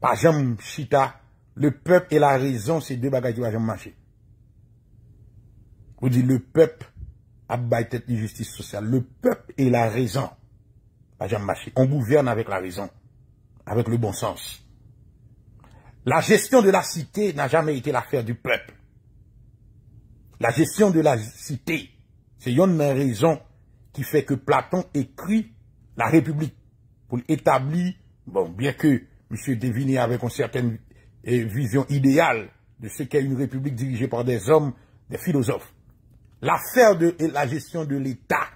pas jamais chita, le peuple et la raison, c'est deux bagages qui vont jamais marcher. Vous dites, le peuple a de tête justice sociale. Le peuple et la raison, pas jamais marcher. On gouverne avec la raison, avec le bon sens. La gestion de la cité n'a jamais été l'affaire du peuple. La gestion de la cité, c'est une raison qui fait que Platon écrit la République pour établir, bon, bien que M. Devini avait une certaine eh, vision idéale de ce qu'est une république dirigée par des hommes, des philosophes. L'affaire de la gestion de l'État,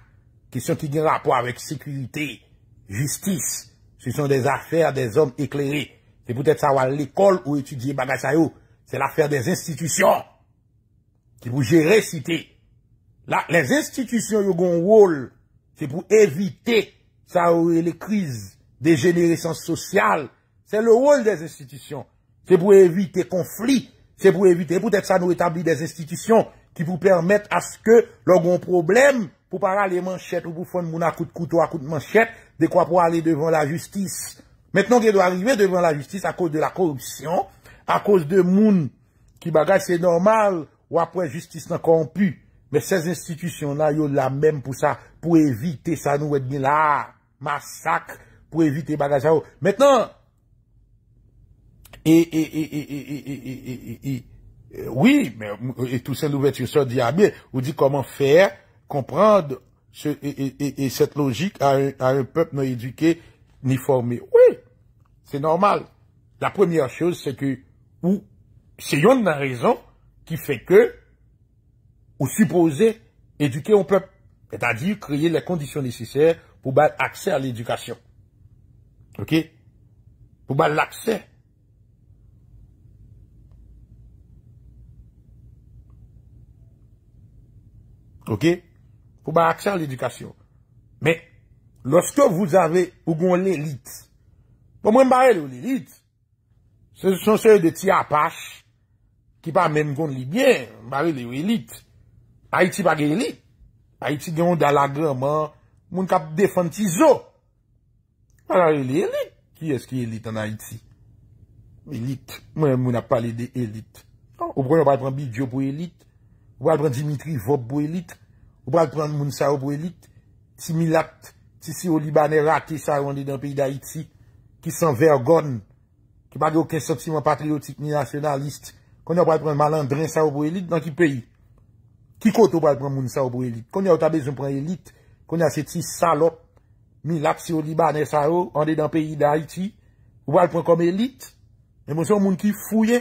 question qui a un rapport avec sécurité, justice, ce sont des affaires des hommes éclairés. C'est peut-être savoir l'école où étudier Bagasayo. C'est l'affaire des institutions qui vous gérer cité. les institutions ont un rôle, c'est pour éviter sa ou e le kriz de jeneresans sosyal. Se le rol de zistitisyon, se pou evite konflik, se pou evite, pou tèk sa nou etabli de zistitisyon ki pou permèt aske logon problem pou para le manchèt ou pou fon moun akout kout ou akout manchèt de kwa pou ale devan la justis. Mètenon ki do arive devan la justis a kòz de la koropsyon, a kòz de moun ki bagaj se normal ou apwè justis nan konpü. Mè se zistitisyon la yo la mèm pou sa pou evite sa nou etbi la a. massacre pour éviter bagage. Maintenant, et, et, et, oui, mais et tout ça l'ouverture sur dit à on dit comment faire, comprendre et, cette logique à un, peuple non éduqué ni formé. Oui, c'est normal. La première chose, c'est que ou c'est une raison qui fait que ou supposer éduquer un peuple, c'est-à-dire créer les conditions nécessaires pou bade akse a l'edukasyon. Ok? Pou bade l'akse. Ok? Pou bade akse a l'edukasyon. Men, losko vous ave ou goun l'elite, pou bon, mwen bade l'elite, se son se yo de ti apache, ki pa men goun libyen, mwen bade l'elite. A iti pa gen l'elite. A iti gen yon dalagraman, Moun kap defanti zo. Parare li elit. Ki eski elit an a Iti? Elit. Moun ap pale de elit. Obran yon pari pran bidyo pou elit. Obran yon pran Dimitri Vop pou elit. Obran yon pran moun sa ou pou elit. Ti milakt. Ti si olibanera ki sarwande dan peyi da Iti. Ki san vergon. Ki pa de okensopsi moun patriotik ni nasyonalist. Kon yon pran malandren sa ou pou elit. Nan ki peyi? Ki kote yon pran moun sa ou pou elit? Kon yon tabez yon pran elit? Kon yase ti salop, mi lakse yo liban e sa yo, ande dan peyi da iti, ou pal pren kom elit, e mons yo moun ki fouye.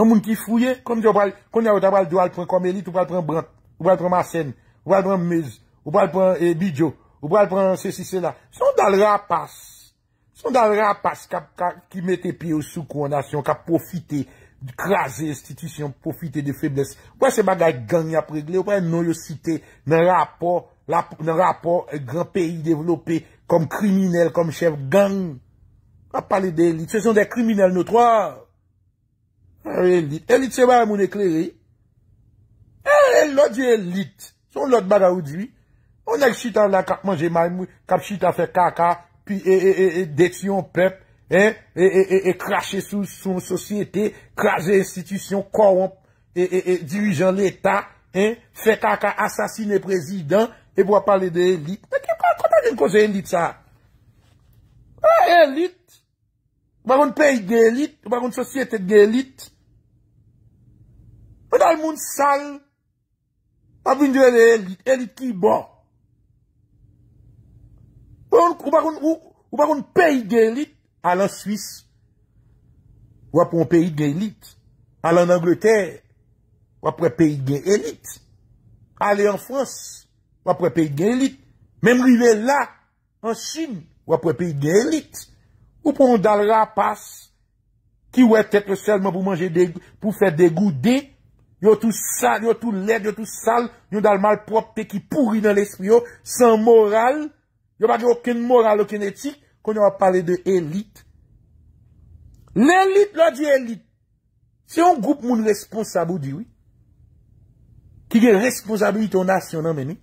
Moun ki fouye, kon yase ti salop, mi lakse yo liban e sa yo, ande dan peyi da iti, ou pal pren kom elit, e mons yo moun ki fouye. krasi institisyon, profite de feblesi. Wè se bagay gang ya pregle, wè nou yo cite, nan rapor, nan rapor, e gran peyi devlopè, kom kriminel, kom chef gang. A pale de elit, se son de kriminel notwa. A re elit, elit se ba yon moun ekleri. A re lodi elit, son lodi bagay ou diwi. On a yon chit an la kap manje manjou, kap chit an fe kaka, pi ee ee ee, detyon pep, e krashe sou sou sosyete, krashe institisyon koromp, e dirijan l'Etat, fe kaka asasine prezident, e pou ap pale de elit. Mwen ki patre, kwa pa gen kose en dit sa? A, elit! Ah, bon. Ou bagon pey de elit, ou bagon sosyete de elit, ou da y moun sal, ap vinde elit, elit ki bo. Ou bagon ou bagon pey de elit, Al en Suisse, wap wè pou an peyi gen elit. Al en Angleterre, wap wè peyi gen elit. Al en Frans, wap wè peyi gen elit. Mem rive la, an Chine, wap wè peyi gen elit. Ou pou an dal rapas, ki wè tepe selman pou fè degoude, yo tou sal, yo tou led, yo tou sal, yo dal malpropte ki pouri nan l'espri yo, san moral, yo wè di okyn moral, okyn etik, kon yo a pale de elit, l'elit, l'a di elit, se yon goup moun responsabou diwi, ki ge responsabou yon nas yon anmeni,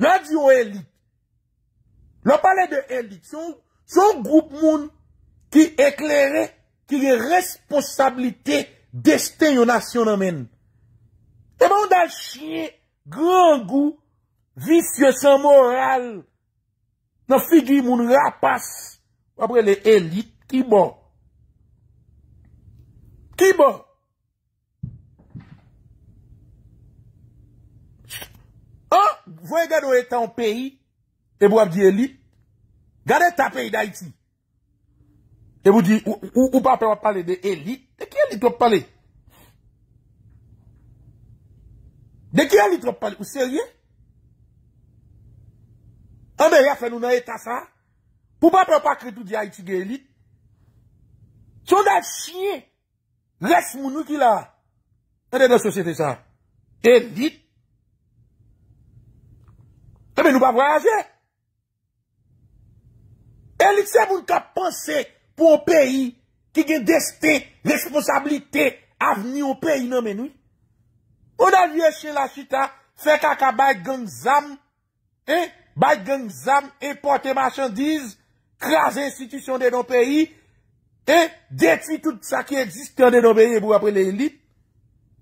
l'a di yo elit, l'a pale de elit, se yon goup moun ki eklere, ki ge responsabou yon nas yon anmeni, te moun da chine, gran goup, visye san moral, Nan figi moun rapas apre le elit ki bon. Ki bon. An, vwe gen ou etan peyi, e mwap di elit, gade ta peyi da iti. E mwou di, ou pape wap pale de elit, de ki elit wap pale? De ki elit wap pale? Ou se rye? Ambe ya fè nou nan etasa, pou pa pa pa kretou di a iti gen elit. Se ou nan chine, lèch mounou ki la, an te nan sosyete sa, elit, tebe nou pa voyaje. E, elit se moun ka panse pou o peyi ki gen deste lésponsabilite avni o peyi nan menou. Ou nan lèch moun la chita, fè kakabay gen zam, e? bay genm zam, epote machandiz, kraze institisyon de don peyi, e detwi tout sa ki existen de don peyi e bou apre le elit,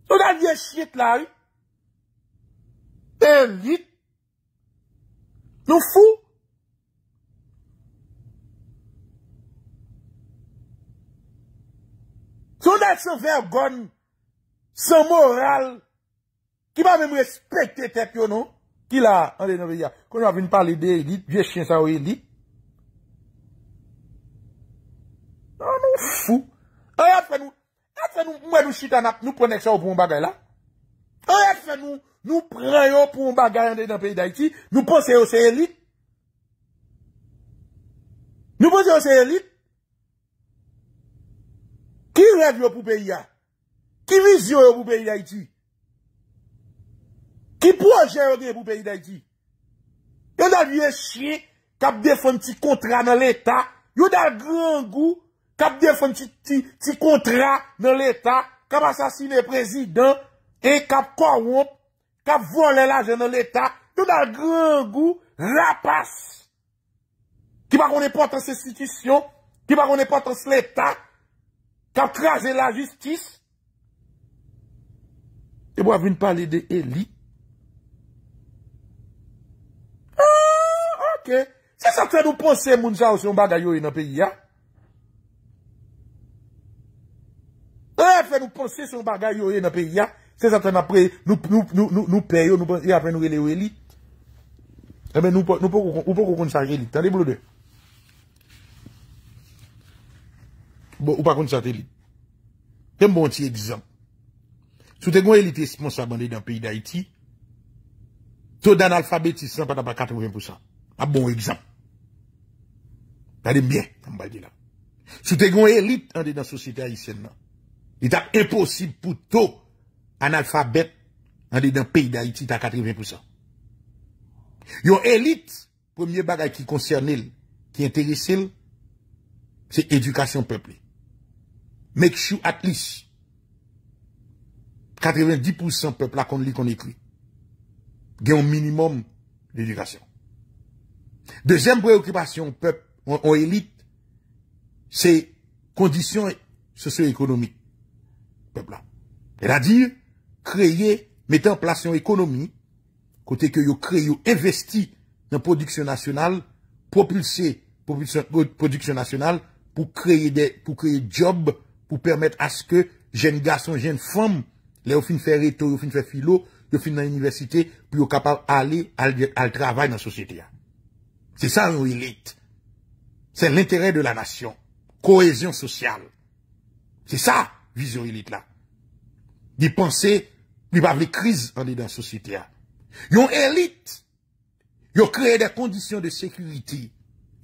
sou dan yè chiet la, e lit, nou fou. Sou dan se vergon, se moral, ki ba mèm respete tep yo nou, Ki la, an de nan peyi ya, kon yo avin pali de elit, je chen sa ou elit. An non, nou fou. An nou fè nou, an nou fè nou mwen nou chitanak nou pwene kse ou pou mbagay la. An nou fè nou, nou pre yo pou mbagay an de nan peyi da iti, nou pose yo se elit. Nou pose yo se elit. Ki rev yo pou peyi ya? Ki viz yo yo pou peyi ya iti? I pou an jè rè pou peyi dè ki. Yo dal yè chè kap defon ti kontra nan l'Etat. Yo dal gran gou kap defon ti kontra nan l'Etat. Kap asasine prezident. E kap korwop. Kap vole la jè nan l'Etat. Yo dal gran gou rapas. Ki ba konè potan se sitisyon. Ki ba konè potan se l'Etat. Kap traje la justis. E pou avin pale de elit. Se saten nou ponsen moun sa ou se yon bagay yo e nan peyi ya E fe nou ponsen se yon bagay yo e nan peyi ya Se saten apre nou per yo Yon apre nou ele eh ou elit E men nou pou kou koun sa elit Tande blode Ou pa koun sa telit Tem bon ti egizan Sou te gwen elit esponsabande Nan peyi d'Aiti To dan alfabeti Sampata pa 80% Un ah, bon exemple. dit bien, Si tu es une élite hein, dans la société haïtienne, il est impossible pour tout analphabète hein, dans le pays d'Haïti à 80%. Yon élite, premier bagage qui concerne, qui intéresse, c'est éducation peuple. Make sure at least 90% peuple a qu'on lit, qu'on écrit. Gagne un minimum d'éducation. Deuxième préoccupation, peuple, en élite, c'est conditions socio-économiques. Peuple là. C'est-à-dire, créer, mettre en place une économie, côté que vous créez, vous investi dans la production nationale, propulser la production nationale pour créer des, pour créer jobs, pour permettre à ce que jeunes garçons, jeunes femmes, les fin faire éto, les fin faire philo, ils fin dans l'université, puis capable d'aller al, travail dans la société. C'est ça une élite. C'est l'intérêt de la nation. Cohésion sociale. C'est ça, vision élite là. des il les crises dans la société. la société. Ils a. élite. Ils ont de sécurité, de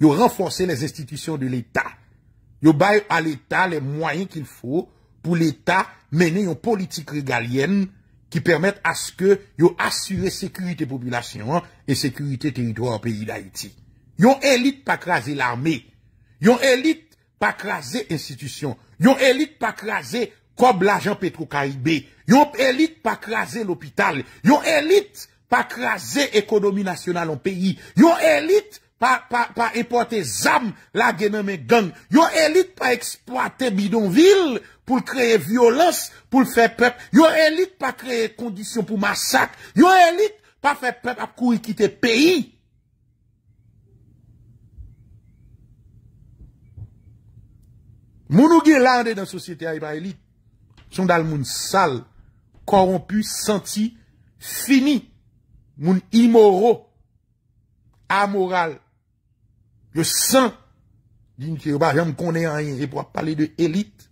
Ils ont renforcé les institutions de l'État. Yo baye à l'État les moyens qu'il faut pour l'État mener une politique régalienne qui permette à ce que yo assurent sécurité population et sécurité territoire au pays d'Haïti. Yon elit pa kraze l'arme, yon elit pa kraze institisyon, yon elit pa kraze kob lajan Petro Karibé, yon elit pa kraze l'opital, yon elit pa kraze ekonomi nasyonal an peyi, yon elit pa importe zam la genan men gang, yon elit pa eksploate bidonvil pou kreye violans pou l'fe pep, yon elit pa kreye kondisyon pou masak, yon elit pa fe pep ap kou yikite peyi. Moun ou gen lande dan sosyete aipa elit, son dal moun sal, korompu, senti, fini, moun imoro, amoral, yo san, di yon konen an yon, e jepwa pale de elit,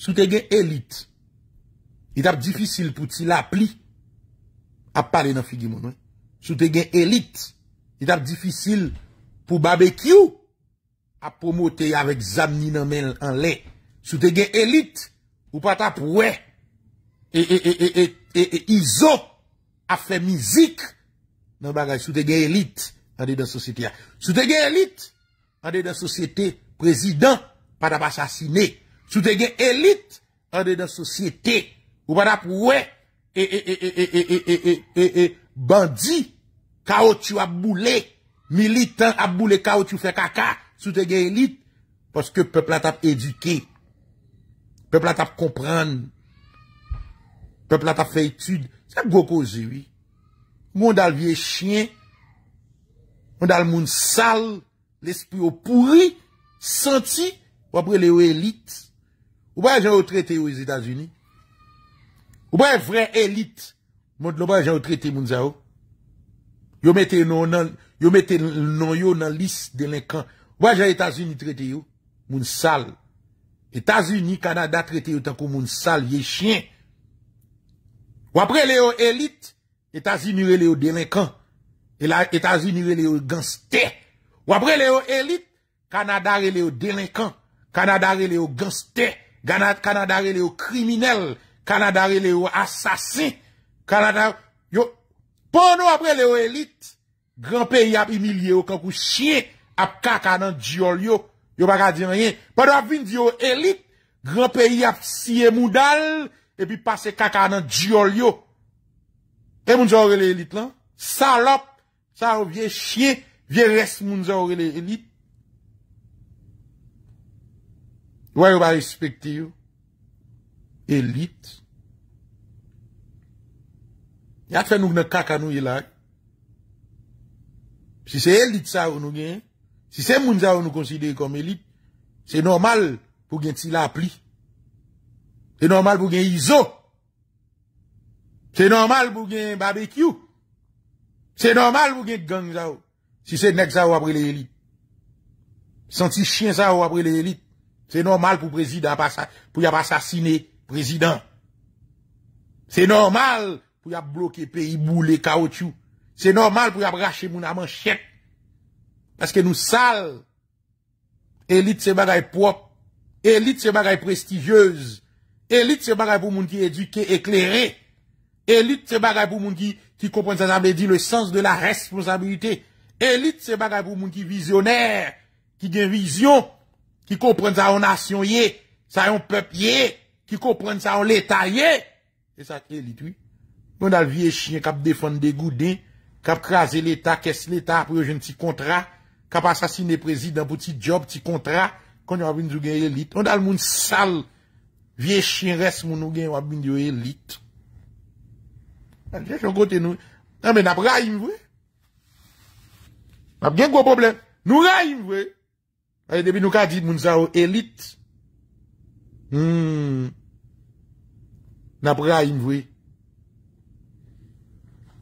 sou te gen elit, it e ap difisil pou ti la pli, ap pale nan figi moun, sou te gen elit, it e ap difisil pou bbq, ap pomote ya vek zami nan men an le. Sou te gen elit, ou patap wè. E, e, e, e, e, e, e, e, e, e, i zo, ap fè mizik. Nan bagay, sou te gen elit, an de dan sosjeti ya. Sou te gen elit, an de dan sosjeti, prezident, patap asasinè. Sou te gen elit, an de dan sosjeti, ou patap wè. E, e, e, e, e, e, e, e, e, e, e, e, bandi, ka ou tu ap boule, militant ap boule, ka ou tu fè kaka. tout e gen elit, paske pepl atap eduke, pepl atap kompran, pepl atap feytud, sep goko ziwi, moun dal vie chien, moun dal moun sal, l'espri yo pouri, santi, wapre le yo elit, wapre jen yo trete yo e Zidazuni, wapre vre elit, moun lo wapre jen yo trete moun za yo, non yo mette non yo nan lis delinkan, wapre vre elit, Waj a Etasuni trete yo, moun sal. Etasuni, Kanada trete yo tan kon moun sal, ye chien. Wapre le yo elit, Etasuni re le yo delinkan. E Etasuni re le yo ganste. Wapre le yo elit, Kanada re le yo delinkan. Kanada re le yo ganste. Kanada re le yo kriminel. Kanada re le yo asasin. Kanada, yo, pon wapre le yo elit, gran peyi ap imilye yo kan kon chien. ap kaka nan diol yo, yo baka di man gen, padwa vin di yo elit, gran peyi ap siye mudal, epi pase kaka nan diol yo, e moun zon re le elit lan, salop, sar wye shye, wye res moun zon re le elit, wè yo baka respekti yo, elit, yat fe nou gne kaka nou yilak, si se elit sar w nou gen, Si se moun za ou nou konsidere kom elit, se normal pou gen ti la pli. Se normal pou gen izo. Se normal pou gen babekyou. Se normal pou gen gang za ou. Si se nek za ou apre le elit. Senti chien za ou apre le elit. Se normal pou y ap asasine prezident. Se normal pou y ap bloke peyibou le kaotou. Se normal pou y ap rache moun amanchek. Paske nou sal, elit se bagay pop, elit se bagay prestijyeuz, elit se bagay pou moun ki eduke, ekleré, elit se bagay pou moun ki, ki kompren sa zanbe di, le sens de la responsabilité, elit se bagay pou moun ki vizyonèr, ki gen vizyon, ki kompren sa an asyon ye, sa an pep ye, ki kompren sa an l'Etat ye, e sa kre litwi. Moun dal vie chiye kap defon de goudé, kap krasè l'Etat, kes l'Etat, pou yo jen ti kontra, Kap asasine prezid nan pouti job, pouti kontra. Kon yon wap bin yo gen elit. Ondal moun sal, vie shin res moun nou gen wap bin yo elit. Jè chon kote nou. Nan men nap rayim vwe. Nap gen kwo problem. Nou rayim vwe. Aye, depi nou ka jid moun sa yo elit. Hmm. Nap rayim vwe.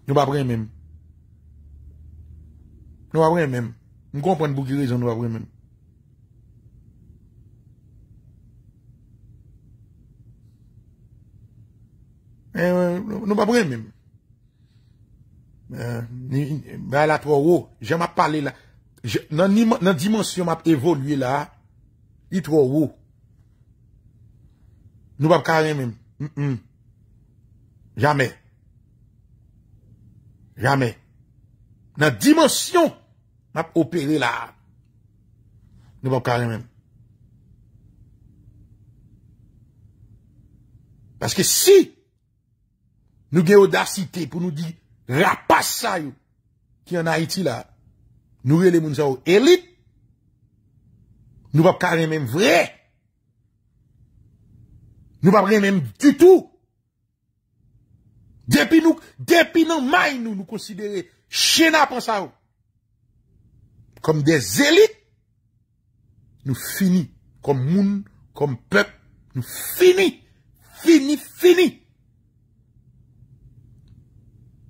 Nou wap rayim mwen. Nou wap rayim mwen. M konpwenn bou ki rezon nou ap wè mèm. Nou ap wè mèm. Bè la trò wò. Jè m ap pale la. Nan dimensyon m ap evolwè la, yi trò wò. Nou ap kare mèm. Jamè. Jamè. Nan dimensyon, map opere la, nou wap kare men. Paske si, nou geyo darsite pou nou di rapasa yo, ki an Haiti la, nou re le moun za ou elit, nou wap kare men vre, nou wap kare men du tout, depi nou, depi nan may nou, nou konsidere chena pansa yo, kom de zelit, nou fini, kom moun, kom pep, nou fini, fini, fini,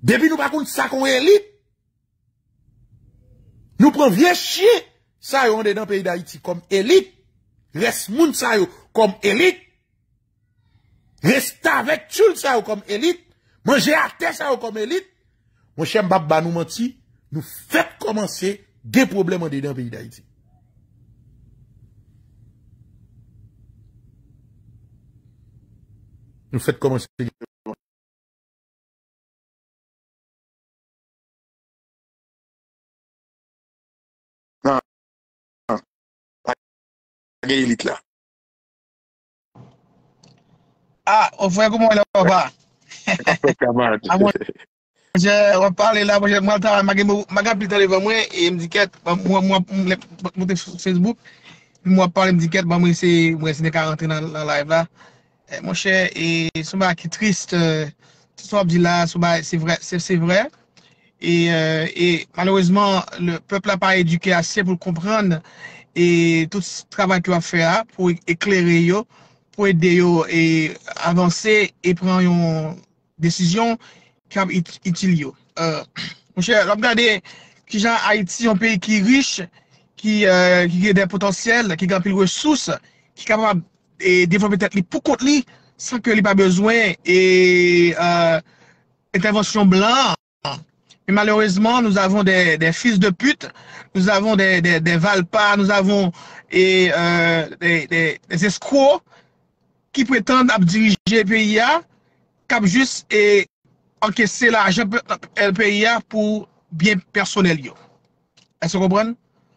bepi nou pa koun sa kon elit, nou pon vie chie, sa yo onde nan peyi da iti, kom elit, res moun sa yo, kom elit, res ta vek choul sa yo, kom elit, manje ate sa yo, kom elit, moun chen bab ba nou menti, nou fet komanse, Ge problem an de den ve yi da yi si. Nou fèt koman se yi. Nan. A gen yi lit la. A, ou fè gomou la wap ba. A moun. Majè, wap pale la, majè, mwen lta, magè piltane vwemwen, e mdiket, mwen mwen mwen mwote sou Facebook, mwen wap pale mdiket, mwen mwen se, mwen se ne ka rentre nan live la. E, mwen che, e, souma ki trist, souma, sè, sè, sè, sè vre, e, e, e maloureseman, le peple la pa eduke ase pou l'komprende, e, tout travay ki wap fe a, pou eklere yo, pou edde yo, e, avanse, e pren yon, desisyon, yon, kab itil yo. Euh, Monshe, lop gade, ki jan Haiti, yon peyi ki riche, ki euh, ki de potansyel, ki ki apil resous, ki kab e devon petat li poukot li, san ke li pa bezwen, e euh, intervensyon blan. E malorezman, nou zavon de fis de put, nou zavon de valpa, nou zavon de zeskwo, ki petan ap dirije peyi ya, kab jist e encaisser l'argent LPIA pour bien personnel. Est-ce que vous comprenez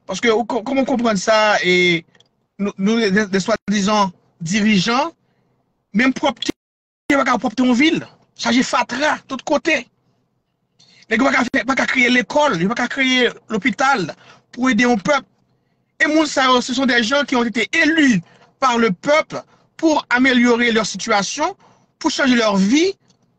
Parce que comment comprendre ça et nous, les soi-disant dirigeants, même propre, pas en ville, chargé j'ai fatra de tous côtés. Il n'y pas qu'à créer l'école, il n'y pas qu'à créer l'hôpital pour aider un peuple. Et mon ce sont des gens qui ont été élus par le peuple pour améliorer leur situation, pour changer leur vie,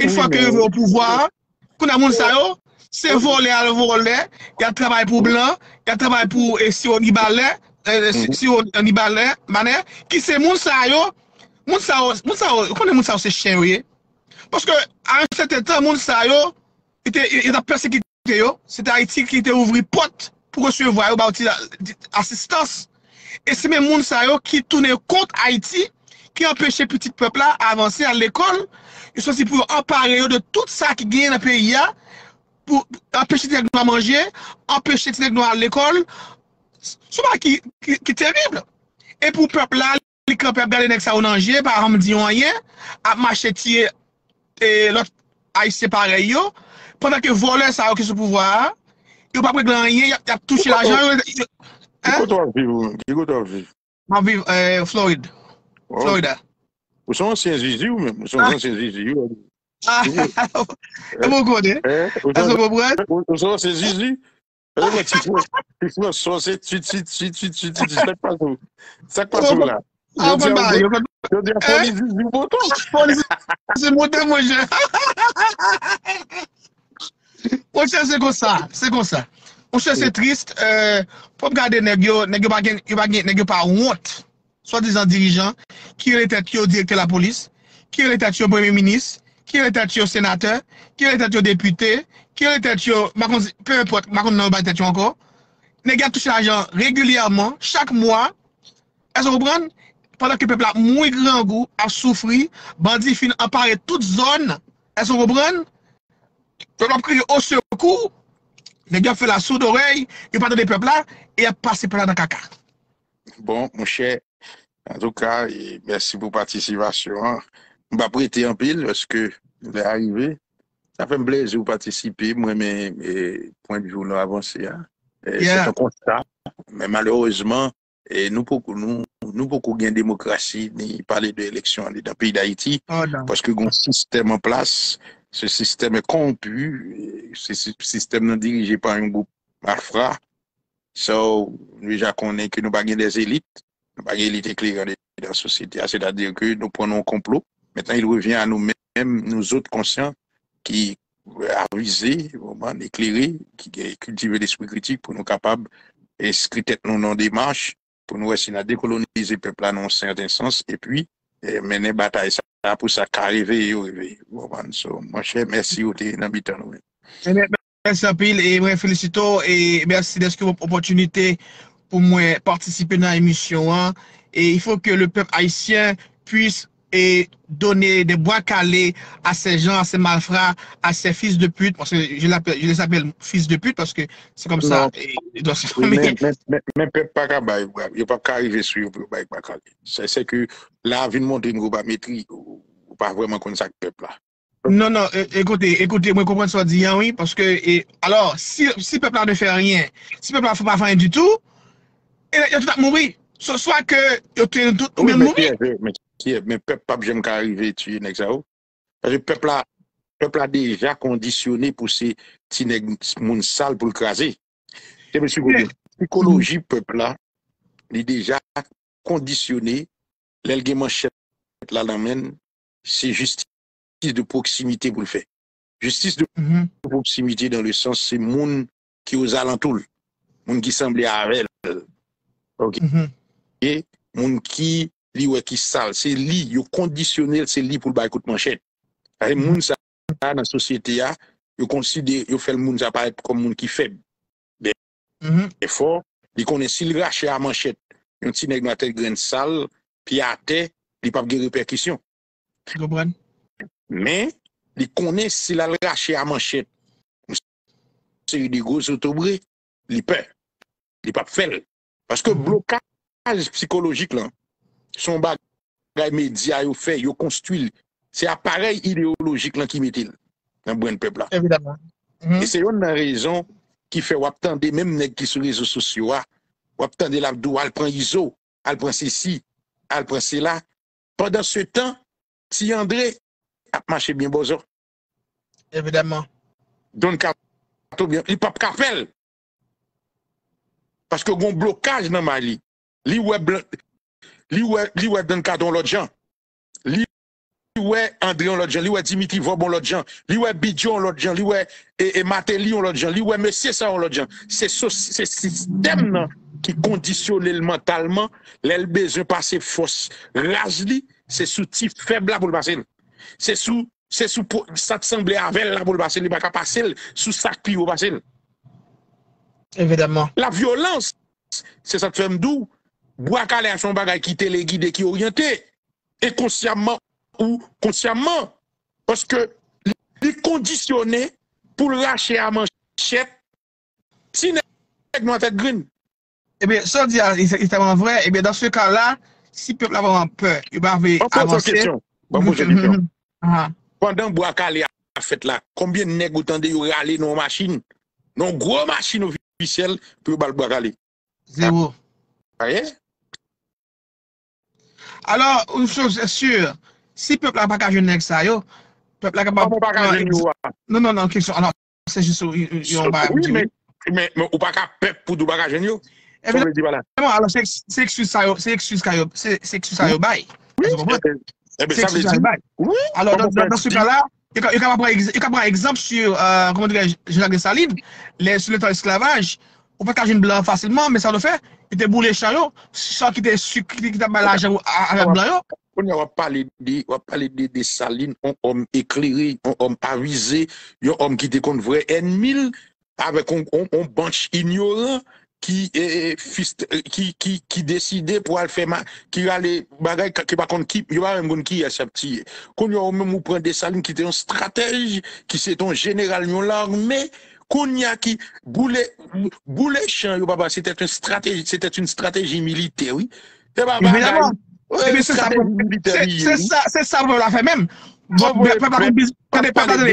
Et fwa ke yon pouvwa, kou na moun sa yo, se vo le al vo le, yon trabay pou blan, yon trabay pou si yon li bal le, si yon li bal le, manè, ki se moun sa yo, moun sa yo, moun sa yo, koune moun sa yo se chen wye? Pouske an yon sete tan moun sa yo, yon apre se ki te yo, se te Haiti ki te ouvri pot pou re suye vwa yo baouti asistans. Et se men moun sa yo ki toune kont Haiti, ki apre se petite pepla avansi an l'ekol, So si pou apare yo de tout sa ki gen apè ya, pou apè chetinek nou a manje, apè chetinek nou a l'ekol, sou pa ki terible. E pou peplal, li ka pep gade nek sa ou nanje, pa ram di yon yon, ap ma chetinek lot a yise pare yo, pwantan ke vole sa ou ki sou pouvoar, yo pa prek lan yon, ya touche la jan. Ki koto aviv? Aviv, eh, Floyd. Oh. Floyd a. Ou son ansyen Zizi ou mèm? Ou son ansyen Zizi? Moun konen? Ou son ansyen Zizi? Ou son ansyen Zizi? Ou son ansyen Zizi? Sak pa sou la. Yo di an poni Zizi ou pou ton? Se moun den mwen jè. Moun jè se kon sa. Se kon sa. Moun jè se trist. Po m kade yon bagè yon pa wont. Swa dizan dirijan, ki yon letat yo direkte la polis, ki yon letat yo premye minis, ki yon letat yo senater, ki yon letat yo depute, ki yon letat yo, makon nan ou bat letat yo anko, nega touche la jan regulyaman, chak mwa, e se roubran, padan ke pepla moui grangou a soufri, bandi fin apare tout zon, e se roubran, pou mwa pri yo osokou, nega fwe la sou do rey, yon patan de pepla, e yon passe pepla dan kaka. Bon, mouche, An tou ka, mersi pou patisivasyon. Mba prete yon pil, weske yon vè arrive. Sa fèm blè, zè wou patisipi, mwen mè point jou lò avansè. Sè ton konstat. Mè malorèzman, nou pou kou gen demokrasi, ni pale de eleksyon ane da piy d'Haïti, weske oh, non. goun sistem an plas, se sistem konpü, se sistem nan dirije pan yon goup marfra. So, nou ya konen ki nou bagyen de zélite, ba ye li dekleri an dekleri dan sositya se da dire ke nou pronon konplo metan il revyen an nou men nou zot konsyant ki euh, avize, voman, dekleri ki kultive l'espri kritik pou nou kapab eskri tet nou nan demarche pou nou wese na dekolonize pepla nan sèr den sans, e pi euh, menen batay sa, pou sa kareve e oreve, voman, so manche mersi ou te nabite an nou men eh mersi an pil, mwen felisito mersi deske wop opotunite pour moi participer dans l'émission. Hein. Et il faut que le peuple haïtien puisse et donner des bois calés à ces gens, à ces malfrats, à ces fils de pute, parce que je, les appelle fils de pute parce que c'est comme ça. Et, donc, mais mais peuple pas capable, il pas arriver sur le bois C'est que là, vient monter une ou pas vraiment comme ça que peuple là. Non, non, écoutez, écoutez, moi, je comprends ce que dit, hein, oui, parce que, alors, si, si le peuple ne fait rien, si le peuple ne fait pas rien du tout, Yon tout a moui. So swa ke yon tout ou yon moui. Mè pep pa bjèm ka rive tuye nèk sa ou. Oh. Pep la deja kondisyonè pou se tinek moun sal pou l'kwaze. Ekoloji pep la li deja kondisyonè lèlgeman chèl lal amen se justice de proximité pou l'fè. Justice de mm-hmm. proximité dan le sens se moun ki ouzalantoul. Moun ki semblè avel. Ok. Mm-hmm. Moun ki li wè ki sal. Se li, yo kondisyonel se li pou l'baykout manchet. Aè, mm-hmm. moun sa, nan sosyete ya, yo konside, yo fèl moun sa paret kom moun ki feb. De mm-hmm. fò, di konè sil rache a manchet. Yon ti neg natè gren sal, pi atè li pap gè reperkisyon. Ki gobran? Mè, di konè sil al rache a manchet. Moun se yon di gòs otobre, li pè. Li pap fèl. Paske blokaj psikolojik lan, son bagay medya yo fe, yo konstuil, se aparel ideolojik lan ki metil, nan bouen peb la. Evidemman. Mhm. E se yon nan rezon, ki fe wap tande, menm neg ki sou rezo sosyo a, wap tande la vdo, al pran izo, al pran sesi, al pran sela, padan se tan, ti André, ap mache bien bozo. Evidemman. Don kato, li pap kapel. Evidemman. Paske goun blokaj nan ma li. Li wè blan... Li wè den kade an lot jan. Li wè André an lot jan. Li wè Dimitri Vaub an lot jan. Li wè Bidjo an lot jan. Li wè Emate li an lot jan. Li wè Messie sa an lot jan. Se sou... Se sistem nan ki kondisyon li mentalman, lèl bezè pasè fos. Raj li, se sou ti feb la pou l'basen. Se sou... Se sou sat semblé avel la pou l'basen. Li baka pasel sou sak pi ou basen. Evidemman. La violans, se sa tfemdou, Bwakale a son bagay ki te legide ki oryente, ekonsyamman ou konsyamman, poske li kondisyone pou lache a manchete, si nek nou an fèd grin. Ebe, sa diya, istanman vwè, ebe, dans se kan la, si pepl avan an pè, yu bar ve avanse. Anpon son kètyon. Anpon son kètyon. Pendan Bwakale a fèt la, kombien neg ou tande yu rale nou machin, nou gro machin ou vi. fysel pou Balboa Gali. Zewo. Aye. Alors, ou sou se sur, si pepl la baka jenek sa yo, pepl la kepa... Non, non, non, keksyon. Non, se jisou yon baka. Oui, men, men, ou baka pep pou dou baka jenyo, se jisou yon baka. Se jisou sa yo, se jisou sa yo, se jisou sa yo bay. Se jisou sa yo bay. Alors, dans ce cas-là, Yon ka pran ekzamp sur euh, jenak de saline, le souletan esklavaj, ou pa kajen blan fasilman, men sa lo fe, yon te boule chan yon, sa ki te malajan avan blan yon. Kon yon wap pale de saline, yon om ekleri, yon om avize, yon om ki te kont vre enmil, avan kon bonch inyoran, E, e, e, ki deside pou al fèman ki yalè ki bakon ki kon yon mèm ou pren de salin ki te yon stratej ki se ton general yon lar kon yon ki boule chan se te tèt yon stratej yon stratej milite se sa vò la fèmèm pep la tèdè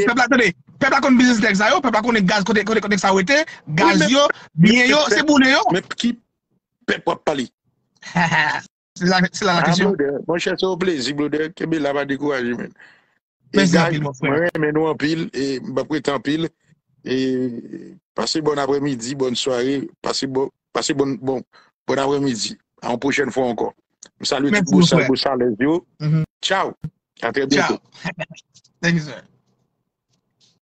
pep la tèdè Pepl akon bizis dek zay yo, pepl akon gaz konek sa wete, gaz yo, bine yo, se bune yo. Mep ki pep wap pali. Se la kisyon. Mwen chen se ou plezi, blode, kebe la wap dekouraj. Mwen men ou anpil, mwen pre tanpil, passe bon apremidi, bon soare, passe bon apremidi, an pouchen fwa ankon. Mwen salwit, mwen salwit, mwen salwit. Tchao, a tre pito. Tchao, a tre pito.